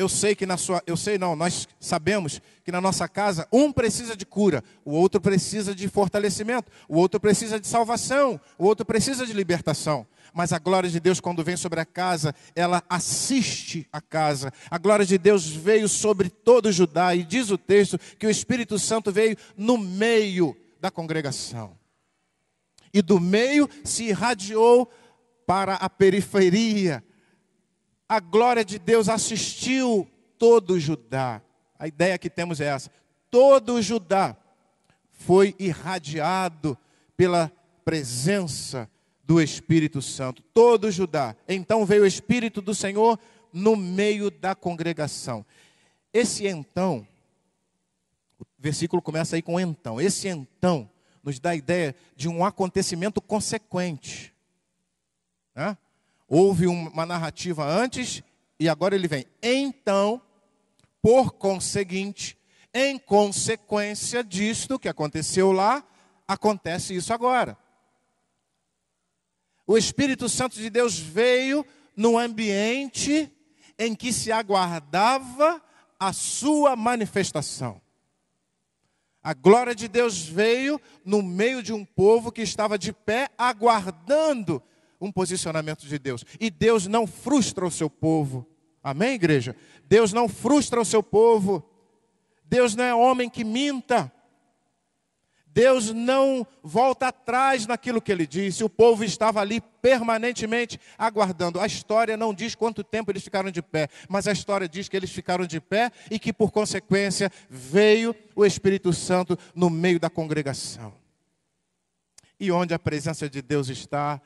eu sei que na sua, eu sei não, nós sabemos que na nossa casa um precisa de cura, o outro precisa de fortalecimento, o outro precisa de salvação, o outro precisa de libertação. Mas a glória de Deus quando vem sobre a casa, ela assiste a casa. A glória de Deus veio sobre todo Judá e diz o texto que o Espírito Santo veio no meio da congregação. E do meio se irradiou para a periferia a glória de Deus assistiu todo Judá. A ideia que temos é essa: todo Judá foi irradiado pela presença do Espírito Santo. Todo Judá. Então veio o Espírito do Senhor no meio da congregação. Esse então, o versículo começa aí com então. Esse então nos dá a ideia de um acontecimento consequente. Né? Houve uma narrativa antes e agora ele vem. Então, por conseguinte, em consequência disto que aconteceu lá, acontece isso agora. O Espírito Santo de Deus veio num ambiente em que se aguardava a sua manifestação. A glória de Deus veio no meio de um povo que estava de pé aguardando um posicionamento de Deus. E Deus não frustra o seu povo. Amém, igreja? Deus não frustra o seu povo. Deus não é homem que minta. Deus não volta atrás naquilo que ele disse. O povo estava ali permanentemente aguardando. A história não diz quanto tempo eles ficaram de pé, mas a história diz que eles ficaram de pé e que, por consequência, veio o Espírito Santo no meio da congregação. E onde a presença de Deus está,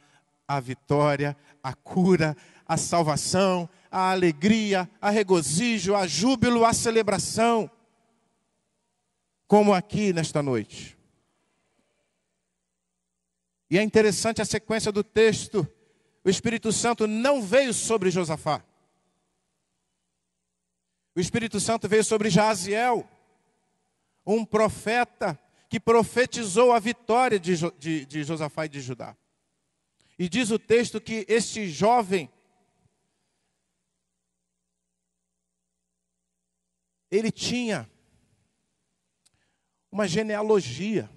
a vitória, a cura, a salvação, a alegria, a regozijo, a júbilo, a celebração, como aqui nesta noite. E é interessante a sequência do texto. O Espírito Santo não veio sobre Josafá. O Espírito Santo veio sobre Jaziel, um profeta que profetizou a vitória de, de, de Josafá e de Judá. E diz o texto que este jovem, ele tinha uma genealogia.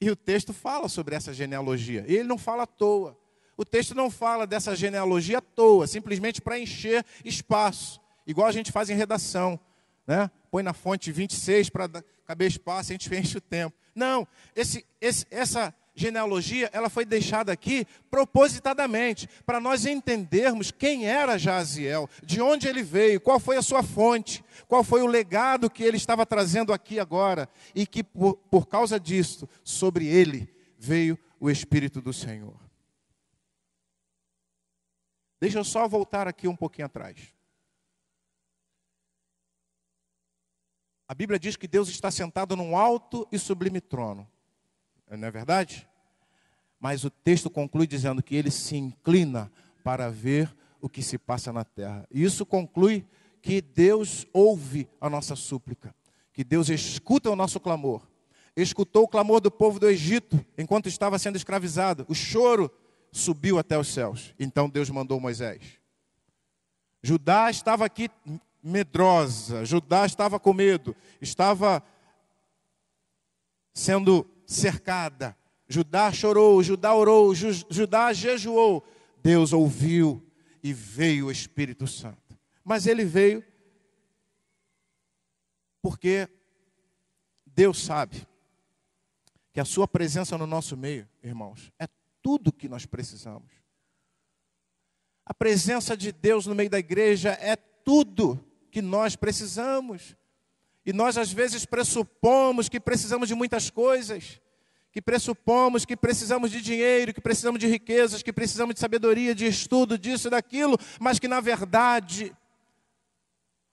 E o texto fala sobre essa genealogia. E ele não fala à toa. O texto não fala dessa genealogia à toa, simplesmente para encher espaço, igual a gente faz em redação. Né? Põe na fonte 26 para caber espaço, a gente enche o tempo. Não, esse, esse, essa genealogia, ela foi deixada aqui propositadamente, para nós entendermos quem era Jaziel, de onde ele veio, qual foi a sua fonte, qual foi o legado que ele estava trazendo aqui agora, e que por, por causa disso, sobre ele veio o Espírito do Senhor. Deixa eu só voltar aqui um pouquinho atrás. A Bíblia diz que Deus está sentado num alto e sublime trono não é verdade? Mas o texto conclui dizendo que ele se inclina para ver o que se passa na terra. E isso conclui que Deus ouve a nossa súplica, que Deus escuta o nosso clamor. Escutou o clamor do povo do Egito enquanto estava sendo escravizado. O choro subiu até os céus. Então Deus mandou Moisés. Judá estava aqui medrosa, Judá estava com medo, estava sendo cercada. Judá chorou, Judá orou, Judá jejuou. Deus ouviu e veio o Espírito Santo. Mas ele veio porque Deus sabe que a sua presença no nosso meio, irmãos, é tudo que nós precisamos. A presença de Deus no meio da igreja é tudo que nós precisamos. E nós às vezes pressupomos que precisamos de muitas coisas, que pressupomos que precisamos de dinheiro, que precisamos de riquezas, que precisamos de sabedoria, de estudo, disso e daquilo, mas que na verdade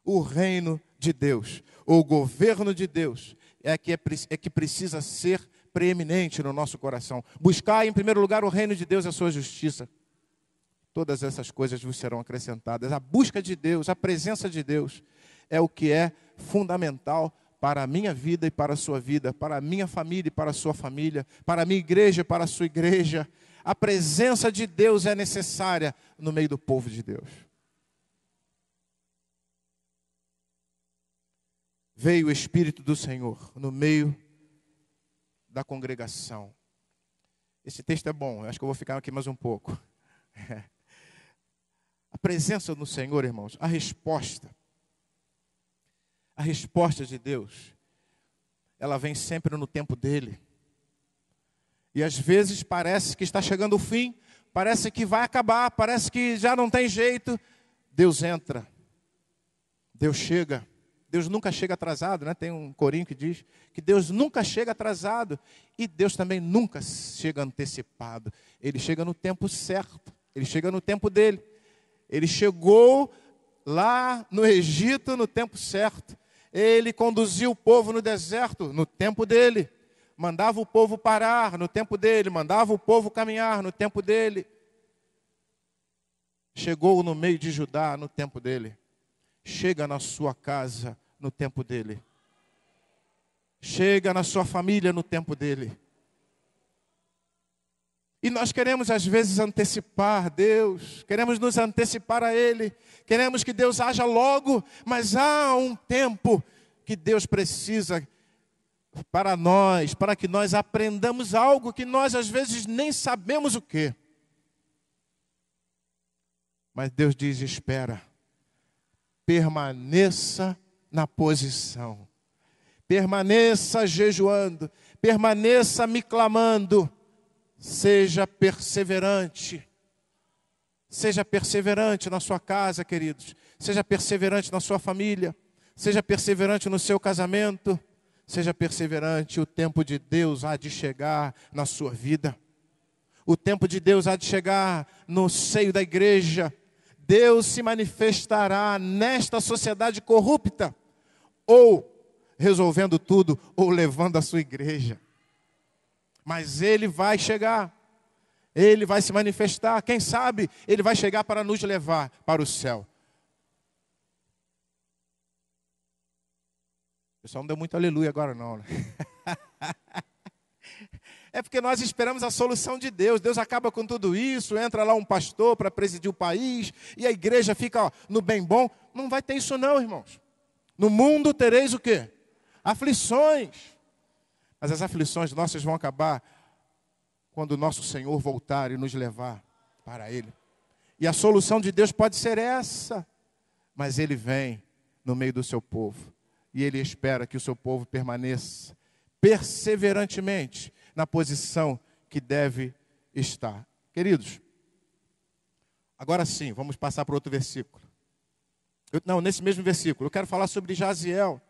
o reino de Deus, o governo de Deus, é que, é, é que precisa ser preeminente no nosso coração. Buscar em primeiro lugar o reino de Deus e a sua justiça. Todas essas coisas vos serão acrescentadas. A busca de Deus, a presença de Deus, é o que é fundamental para a minha vida e para a sua vida, para a minha família e para a sua família, para a minha igreja e para a sua igreja. A presença de Deus é necessária no meio do povo de Deus. Veio o Espírito do Senhor no meio da congregação. Esse texto é bom, acho que eu vou ficar aqui mais um pouco. A presença do Senhor, irmãos, a resposta a resposta de Deus, ela vem sempre no tempo dele. E às vezes parece que está chegando o fim, parece que vai acabar, parece que já não tem jeito. Deus entra, Deus chega. Deus nunca chega atrasado, né? Tem um corinho que diz que Deus nunca chega atrasado e Deus também nunca chega antecipado. Ele chega no tempo certo, ele chega no tempo dele. Ele chegou lá no Egito no tempo certo. Ele conduzia o povo no deserto no tempo dele, mandava o povo parar no tempo dele, mandava o povo caminhar no tempo dele. Chegou no meio de Judá no tempo dele, chega na sua casa no tempo dele, chega na sua família no tempo dele. E nós queremos, às vezes, antecipar Deus, queremos nos antecipar a Ele, queremos que Deus haja logo, mas há um tempo que Deus precisa para nós, para que nós aprendamos algo que nós, às vezes, nem sabemos o que. Mas Deus diz: espera, permaneça na posição, permaneça jejuando, permaneça me clamando Seja perseverante. Seja perseverante na sua casa, queridos. Seja perseverante na sua família. Seja perseverante no seu casamento. Seja perseverante, o tempo de Deus há de chegar na sua vida. O tempo de Deus há de chegar no seio da igreja. Deus se manifestará nesta sociedade corrupta, ou resolvendo tudo, ou levando a sua igreja mas ele vai chegar. Ele vai se manifestar. Quem sabe ele vai chegar para nos levar para o céu. O pessoal não deu muito aleluia agora, não. Né? É porque nós esperamos a solução de Deus. Deus acaba com tudo isso, entra lá um pastor para presidir o país, e a igreja fica ó, no bem bom. Não vai ter isso, não, irmãos. No mundo tereis o quê? Aflições. Mas as aflições nossas vão acabar quando o nosso Senhor voltar e nos levar para Ele. E a solução de Deus pode ser essa, mas Ele vem no meio do seu povo e Ele espera que o seu povo permaneça perseverantemente na posição que deve estar. Queridos, agora sim, vamos passar para outro versículo. Eu, não, nesse mesmo versículo, eu quero falar sobre Jaziel,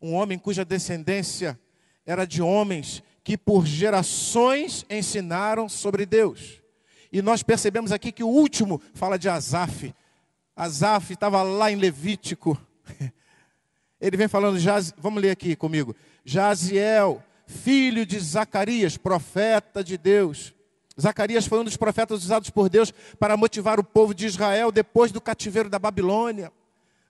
um homem cuja descendência era de homens que por gerações ensinaram sobre Deus. E nós percebemos aqui que o último fala de Asaf. Asaf estava lá em Levítico. Ele vem falando, vamos ler aqui comigo. Jaziel, filho de Zacarias, profeta de Deus. Zacarias foi um dos profetas usados por Deus para motivar o povo de Israel depois do cativeiro da Babilônia.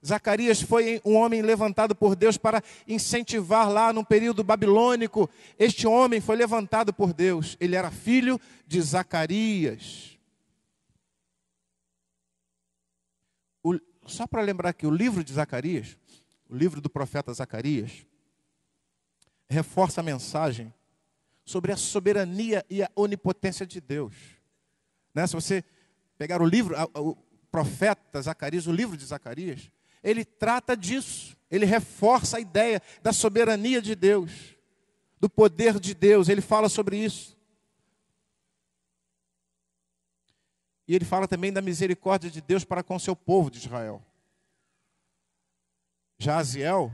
Zacarias foi um homem levantado por Deus para incentivar lá no período babilônico. Este homem foi levantado por Deus. Ele era filho de Zacarias. O, só para lembrar que o livro de Zacarias, o livro do profeta Zacarias, reforça a mensagem sobre a soberania e a onipotência de Deus. Né? Se você pegar o livro, o profeta Zacarias, o livro de Zacarias, ele trata disso, ele reforça a ideia da soberania de Deus, do poder de Deus, ele fala sobre isso. E ele fala também da misericórdia de Deus para com seu povo de Israel. Jaziel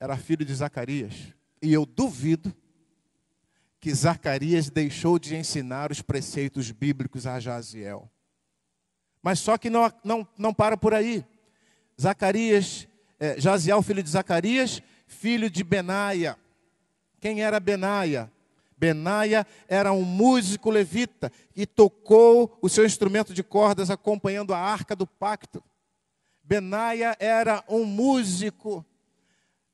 era filho de Zacarias, e eu duvido que Zacarias deixou de ensinar os preceitos bíblicos a Jaziel. Mas só que não, não, não para por aí. Zacarias, é, Jaziel, filho de Zacarias, filho de Benaia. Quem era Benaia? Benaia era um músico levita que tocou o seu instrumento de cordas acompanhando a arca do pacto. Benaia era um músico.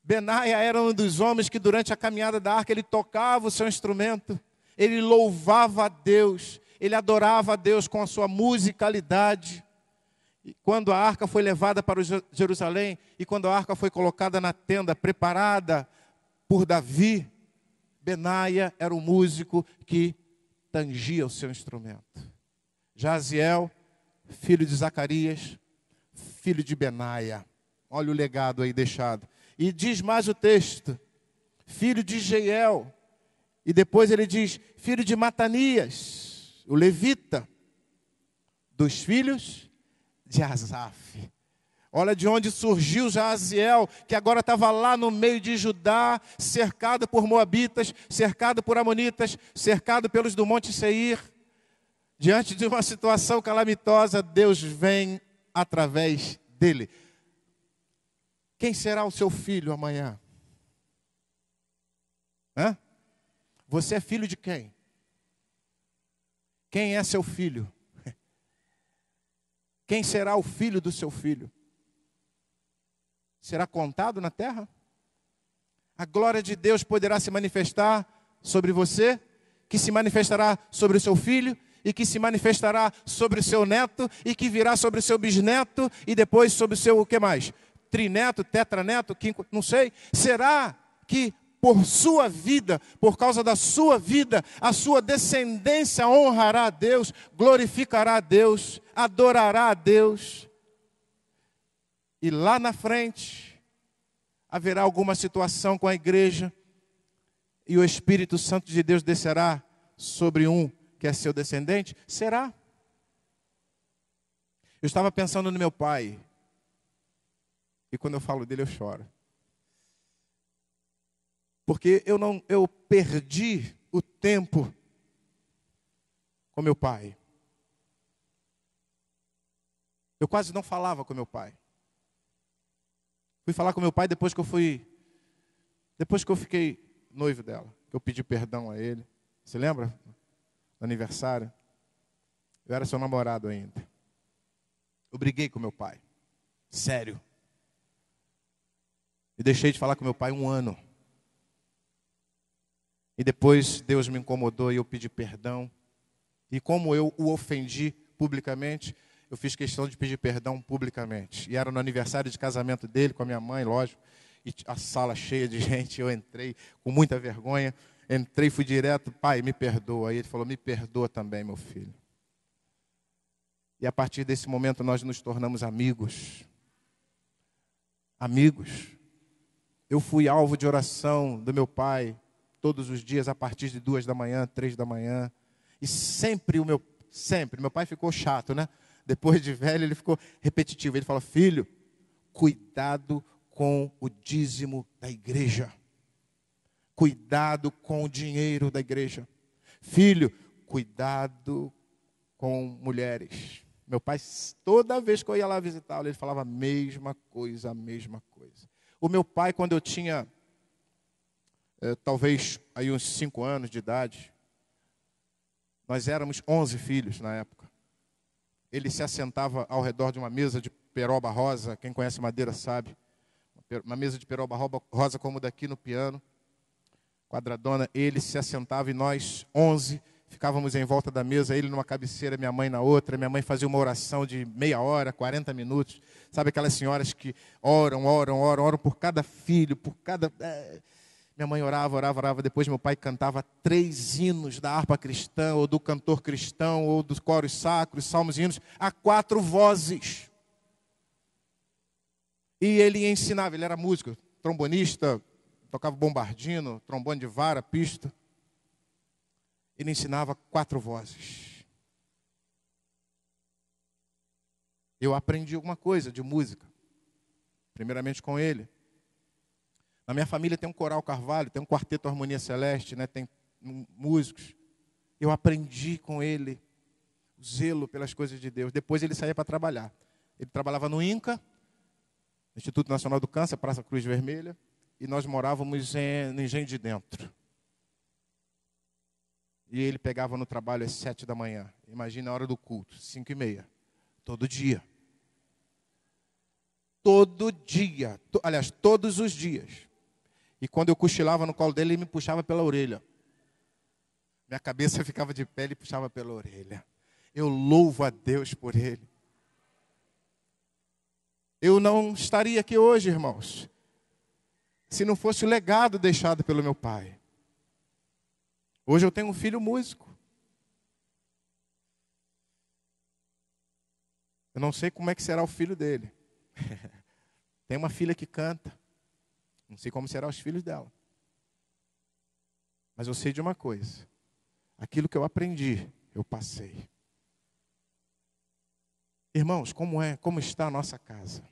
Benaia era um dos homens que durante a caminhada da arca ele tocava o seu instrumento, ele louvava a Deus, ele adorava a Deus com a sua musicalidade quando a arca foi levada para Jerusalém e quando a arca foi colocada na tenda preparada por Davi, Benaia era o músico que tangia o seu instrumento. Jaziel, filho de Zacarias, filho de Benaia. Olha o legado aí deixado. E diz mais o texto: filho de Jeiel. E depois ele diz: filho de Matanias, o levita, dos filhos de Asaf. Olha de onde surgiu Jaziel, que agora estava lá no meio de Judá, cercado por Moabitas, cercado por Amonitas, cercado pelos do Monte Seir. Diante de uma situação calamitosa, Deus vem através dele. Quem será o seu filho amanhã? Hã? Você é filho de quem? Quem é seu filho? Quem será o filho do seu filho? Será contado na terra? A glória de Deus poderá se manifestar sobre você, que se manifestará sobre o seu filho, e que se manifestará sobre o seu neto, e que virá sobre o seu bisneto, e depois sobre o seu o que mais? Trineto, tetraneto, quinco, não sei. Será que por sua vida, por causa da sua vida, a sua descendência honrará a Deus, glorificará a Deus, adorará a Deus. E lá na frente, haverá alguma situação com a igreja, e o Espírito Santo de Deus descerá sobre um que é seu descendente? Será? Eu estava pensando no meu pai, e quando eu falo dele eu choro porque eu não eu perdi o tempo com meu pai. Eu quase não falava com meu pai. Fui falar com meu pai depois que eu fui depois que eu fiquei noivo dela, que eu pedi perdão a ele. Você lembra? No aniversário. Eu era seu namorado ainda. Eu briguei com meu pai. Sério. E deixei de falar com meu pai um ano. E depois Deus me incomodou e eu pedi perdão. E como eu o ofendi publicamente, eu fiz questão de pedir perdão publicamente. E era no aniversário de casamento dele com a minha mãe, lógico. E a sala cheia de gente, eu entrei com muita vergonha. Entrei, fui direto, pai, me perdoa. E ele falou, me perdoa também, meu filho. E a partir desse momento nós nos tornamos amigos. Amigos. Eu fui alvo de oração do meu pai todos os dias a partir de duas da manhã, três da manhã. E sempre o meu, sempre, meu pai ficou chato, né? Depois de velho, ele ficou repetitivo. Ele fala: Filho, cuidado com o dízimo da igreja. Cuidado com o dinheiro da igreja. Filho, cuidado com mulheres. Meu pai, toda vez que eu ia lá visitá-lo, ele falava a mesma coisa, a mesma coisa. O meu pai, quando eu tinha é, talvez aí uns cinco anos de idade. Nós éramos 11 filhos na época. Ele se assentava ao redor de uma mesa de peroba rosa, quem conhece madeira sabe. Uma mesa de peroba rosa como daqui no piano, quadradona. Ele se assentava e nós, 11, ficávamos em volta da mesa, ele numa cabeceira, minha mãe na outra. Minha mãe fazia uma oração de meia hora, 40 minutos. Sabe aquelas senhoras que oram, oram, oram, oram por cada filho, por cada. É minha mãe orava, orava, orava. Depois meu pai cantava três hinos da harpa cristã, ou do cantor cristão, ou dos coros sacros, salmos e hinos, a quatro vozes. E ele ensinava, ele era músico, trombonista, tocava bombardino, trombone de vara, pista. Ele ensinava quatro vozes. Eu aprendi alguma coisa de música, primeiramente com ele. Na minha família tem um coral Carvalho, tem um quarteto Harmonia Celeste, né? tem músicos. Eu aprendi com ele o zelo pelas coisas de Deus. Depois ele saía para trabalhar. Ele trabalhava no INCA, Instituto Nacional do Câncer, Praça Cruz Vermelha, e nós morávamos em, no Engenho de Dentro. E ele pegava no trabalho às sete da manhã. Imagina a hora do culto, cinco e meia. Todo dia. Todo dia. To, aliás, todos os dias. E quando eu cochilava no colo dele, ele me puxava pela orelha. Minha cabeça ficava de pé, e puxava pela orelha. Eu louvo a Deus por ele. Eu não estaria aqui hoje, irmãos, se não fosse o legado deixado pelo meu pai. Hoje eu tenho um filho músico. Eu não sei como é que será o filho dele. Tem uma filha que canta. Não sei como serão os filhos dela. Mas eu sei de uma coisa: aquilo que eu aprendi, eu passei. Irmãos, como é, como está a nossa casa?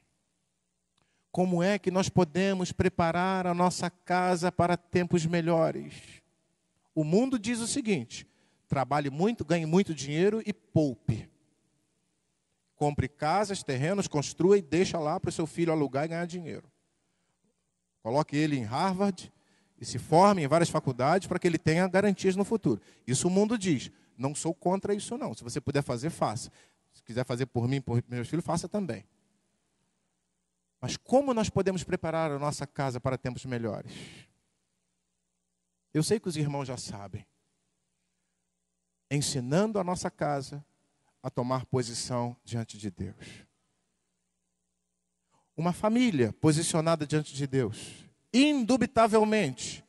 Como é que nós podemos preparar a nossa casa para tempos melhores? O mundo diz o seguinte: trabalhe muito, ganhe muito dinheiro e poupe. Compre casas, terrenos, construa e deixa lá para o seu filho alugar e ganhar dinheiro. Coloque ele em Harvard e se forme em várias faculdades para que ele tenha garantias no futuro. Isso o mundo diz. Não sou contra isso, não. Se você puder fazer, faça. Se quiser fazer por mim, por meus filhos, faça também. Mas como nós podemos preparar a nossa casa para tempos melhores? Eu sei que os irmãos já sabem. Ensinando a nossa casa a tomar posição diante de Deus uma família posicionada diante de Deus. Indubitavelmente,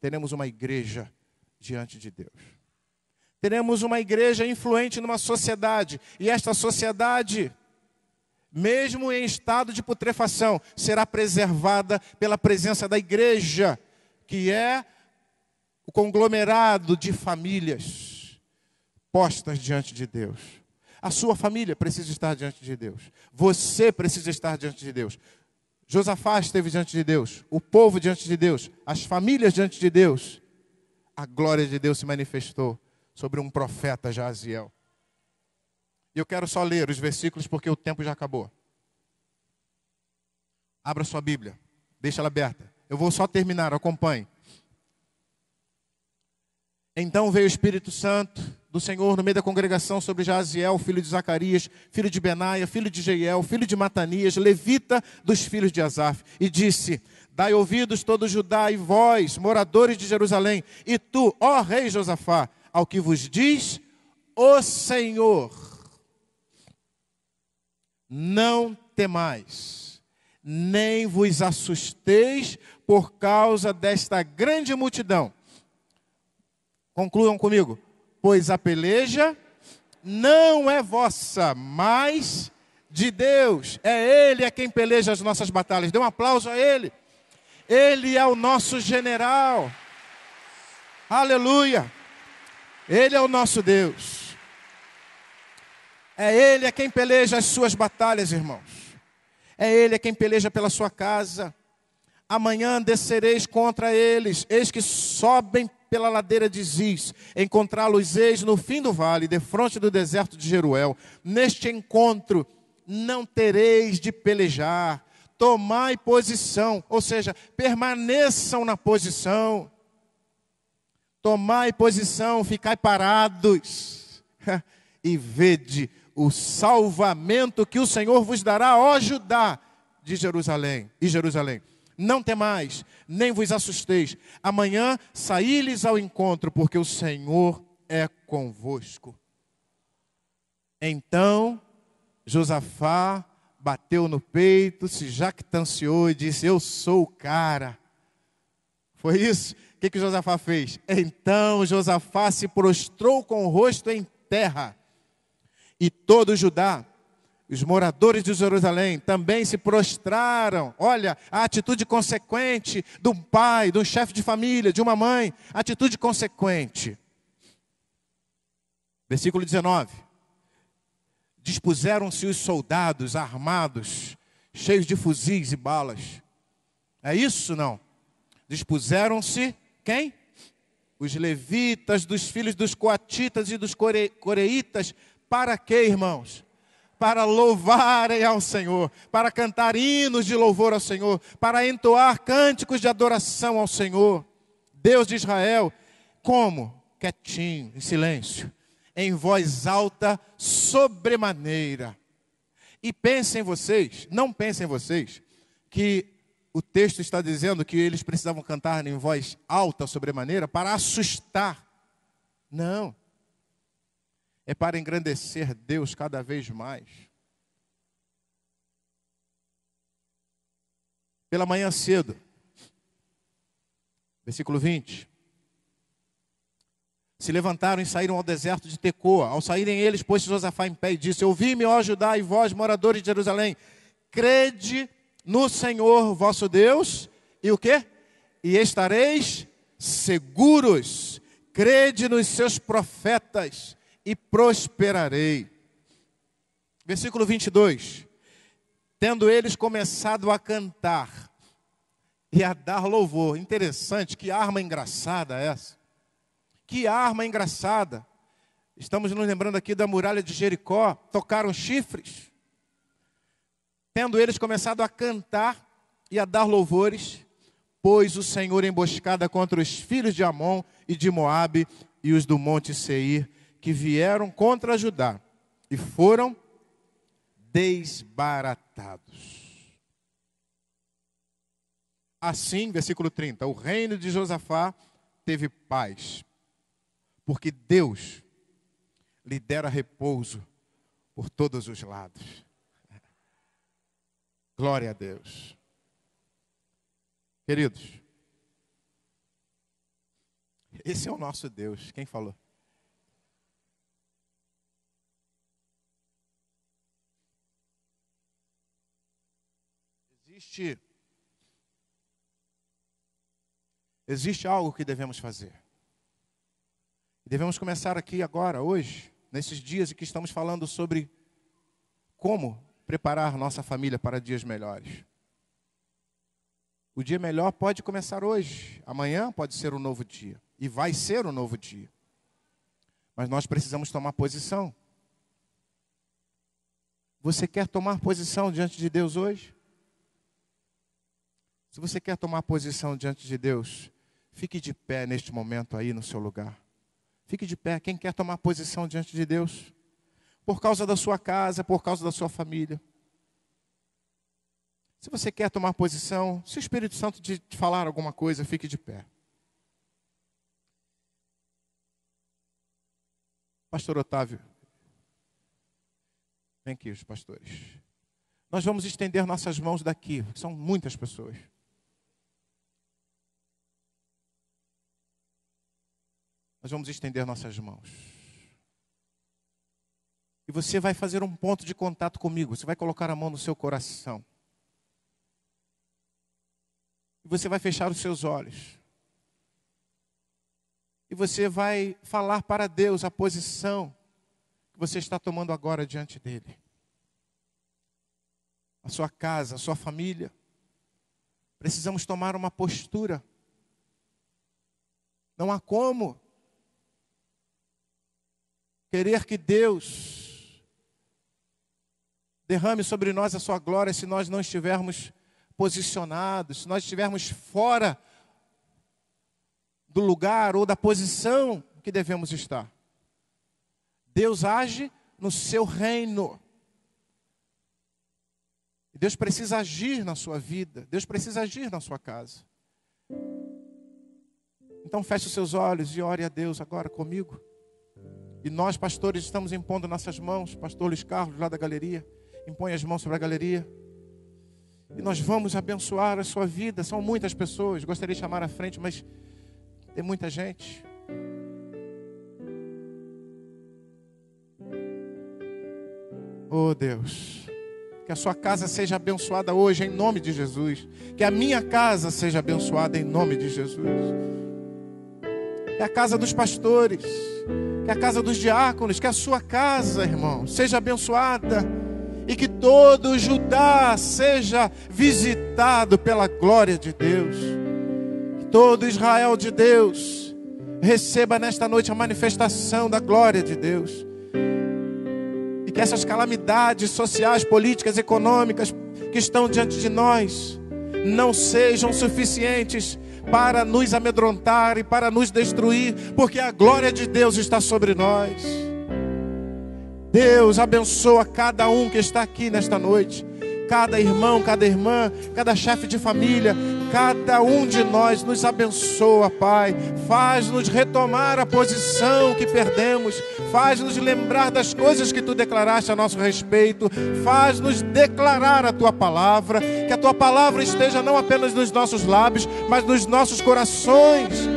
teremos uma igreja diante de Deus. Teremos uma igreja influente numa sociedade, e esta sociedade, mesmo em estado de putrefação, será preservada pela presença da igreja, que é o conglomerado de famílias postas diante de Deus. A sua família precisa estar diante de Deus. Você precisa estar diante de Deus. Josafá esteve diante de Deus, o povo diante de Deus, as famílias diante de Deus. A glória de Deus se manifestou sobre um profeta Jaziel. E eu quero só ler os versículos porque o tempo já acabou. Abra sua Bíblia, deixa ela aberta. Eu vou só terminar, acompanhe. Então veio o Espírito Santo do Senhor no meio da congregação sobre Jaziel, filho de Zacarias, filho de Benaia, filho de Jeiel, filho de Matanias, levita dos filhos de Asaf, e disse: Dai ouvidos todo Judá e vós, moradores de Jerusalém, e tu, ó rei Josafá, ao que vos diz o Senhor. Não temais, nem vos assusteis por causa desta grande multidão. Concluam comigo pois a peleja não é vossa, mas de Deus. É Ele é quem peleja as nossas batalhas. Dê um aplauso a Ele. Ele é o nosso general. Aleluia. Ele é o nosso Deus. É Ele é quem peleja as suas batalhas, irmãos. É Ele é quem peleja pela sua casa. Amanhã descereis contra eles, eis que sobem pela ladeira de Ziz, encontrá-los eis no fim do vale, defronte do deserto de Jeruel. Neste encontro não tereis de pelejar. Tomai posição, ou seja, permaneçam na posição. Tomai posição, ficai parados e vede o salvamento que o Senhor vos dará, ó Judá de Jerusalém e Jerusalém. Não temais, nem vos assusteis. Amanhã saí-lhes ao encontro, porque o Senhor é convosco. Então Josafá bateu no peito, se jactanciou e disse: Eu sou o cara. Foi isso? O que, que Josafá fez? Então Josafá se prostrou com o rosto em terra, e todo Judá os moradores de Jerusalém também se prostraram. Olha, a atitude consequente de um pai, de um chefe de família, de uma mãe. Atitude consequente. Versículo 19. Dispuseram-se os soldados armados, cheios de fuzis e balas. É isso não? Dispuseram-se quem? Os levitas, dos filhos dos coatitas e dos core, coreitas. Para quê, irmãos? para louvarem ao Senhor, para cantar hinos de louvor ao Senhor, para entoar cânticos de adoração ao Senhor, Deus de Israel, como? Quietinho, em silêncio, em voz alta, sobremaneira. E pensem vocês, não pensem vocês, que o texto está dizendo que eles precisavam cantar em voz alta, sobremaneira, para assustar. Não é para engrandecer Deus cada vez mais. Pela manhã cedo, versículo 20. Se levantaram e saíram ao deserto de Tecoa. Ao saírem eles, pôs Josafá em pé e disse: Ouvi-me, ó Judá, e vós, moradores de Jerusalém, crede no Senhor vosso Deus, e o quê? E estareis seguros. Crede nos seus profetas e prosperarei. Versículo 22. Tendo eles começado a cantar e a dar louvor. Interessante, que arma engraçada essa. Que arma engraçada. Estamos nos lembrando aqui da muralha de Jericó, tocaram chifres. Tendo eles começado a cantar e a dar louvores, pois o Senhor emboscada contra os filhos de Amon e de Moabe e os do monte Seir que vieram contra Judá e foram desbaratados. Assim, versículo 30, o reino de Josafá teve paz, porque Deus lhe dera repouso por todos os lados. Glória a Deus. Queridos, esse é o nosso Deus. Quem falou? existe existe algo que devemos fazer. Devemos começar aqui agora, hoje, nesses dias em que estamos falando sobre como preparar nossa família para dias melhores. O dia melhor pode começar hoje, amanhã pode ser um novo dia e vai ser um novo dia. Mas nós precisamos tomar posição. Você quer tomar posição diante de Deus hoje? Se você quer tomar posição diante de Deus, fique de pé neste momento aí no seu lugar. Fique de pé, quem quer tomar posição diante de Deus, por causa da sua casa, por causa da sua família. Se você quer tomar posição, se o Espírito Santo te falar alguma coisa, fique de pé. Pastor Otávio, vem aqui os pastores. Nós vamos estender nossas mãos daqui, são muitas pessoas. nós vamos estender nossas mãos. E você vai fazer um ponto de contato comigo, você vai colocar a mão no seu coração. E você vai fechar os seus olhos. E você vai falar para Deus a posição que você está tomando agora diante dele. A sua casa, a sua família. Precisamos tomar uma postura. Não há como querer que Deus derrame sobre nós a sua glória se nós não estivermos posicionados, se nós estivermos fora do lugar ou da posição que devemos estar. Deus age no seu reino. Deus precisa agir na sua vida, Deus precisa agir na sua casa. Então feche os seus olhos e ore a Deus agora comigo. E nós, pastores, estamos impondo nossas mãos. Pastor Luiz Carlos, lá da galeria, impõe as mãos sobre a galeria. E nós vamos abençoar a sua vida. São muitas pessoas. Gostaria de chamar à frente, mas tem muita gente. Oh Deus, que a sua casa seja abençoada hoje em nome de Jesus. Que a minha casa seja abençoada em nome de Jesus. É a casa dos pastores é a casa dos diáconos, que é a sua casa, irmão, seja abençoada e que todo Judá seja visitado pela glória de Deus. Que todo Israel de Deus receba nesta noite a manifestação da glória de Deus. E que essas calamidades sociais, políticas, econômicas que estão diante de nós não sejam suficientes para nos amedrontar e para nos destruir, porque a glória de Deus está sobre nós. Deus abençoa cada um que está aqui nesta noite, cada irmão, cada irmã, cada chefe de família, cada um de nós. Nos abençoa, Pai. Faz-nos retomar a posição que perdemos. Faz-nos lembrar das coisas que tu declaraste a nosso respeito. Faz-nos declarar a tua palavra. Que a tua palavra esteja não apenas nos nossos lábios, mas nos nossos corações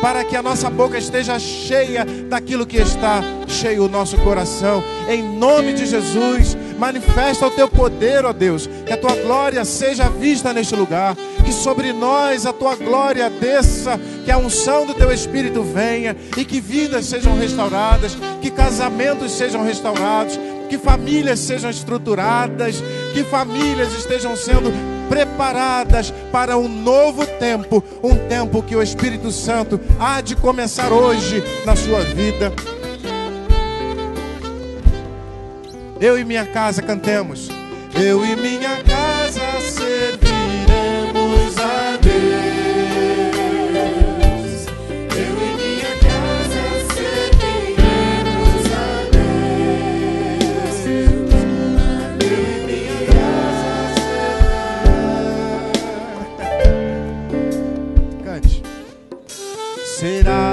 para que a nossa boca esteja cheia daquilo que está cheio o nosso coração. Em nome de Jesus, Manifesta o teu poder, ó Deus. Que a tua glória seja vista neste lugar. Que sobre nós a tua glória desça. Que a unção do teu Espírito venha. E que vidas sejam restauradas. Que casamentos sejam restaurados. Que famílias sejam estruturadas. Que famílias estejam sendo preparadas para um novo tempo, um tempo que o Espírito Santo há de começar hoje na sua vida. Eu e minha casa cantemos. Eu e minha casa serviremos a Deus. Eu e minha casa serviremos a Deus. Eu e minha casa serviremos. Cante. Será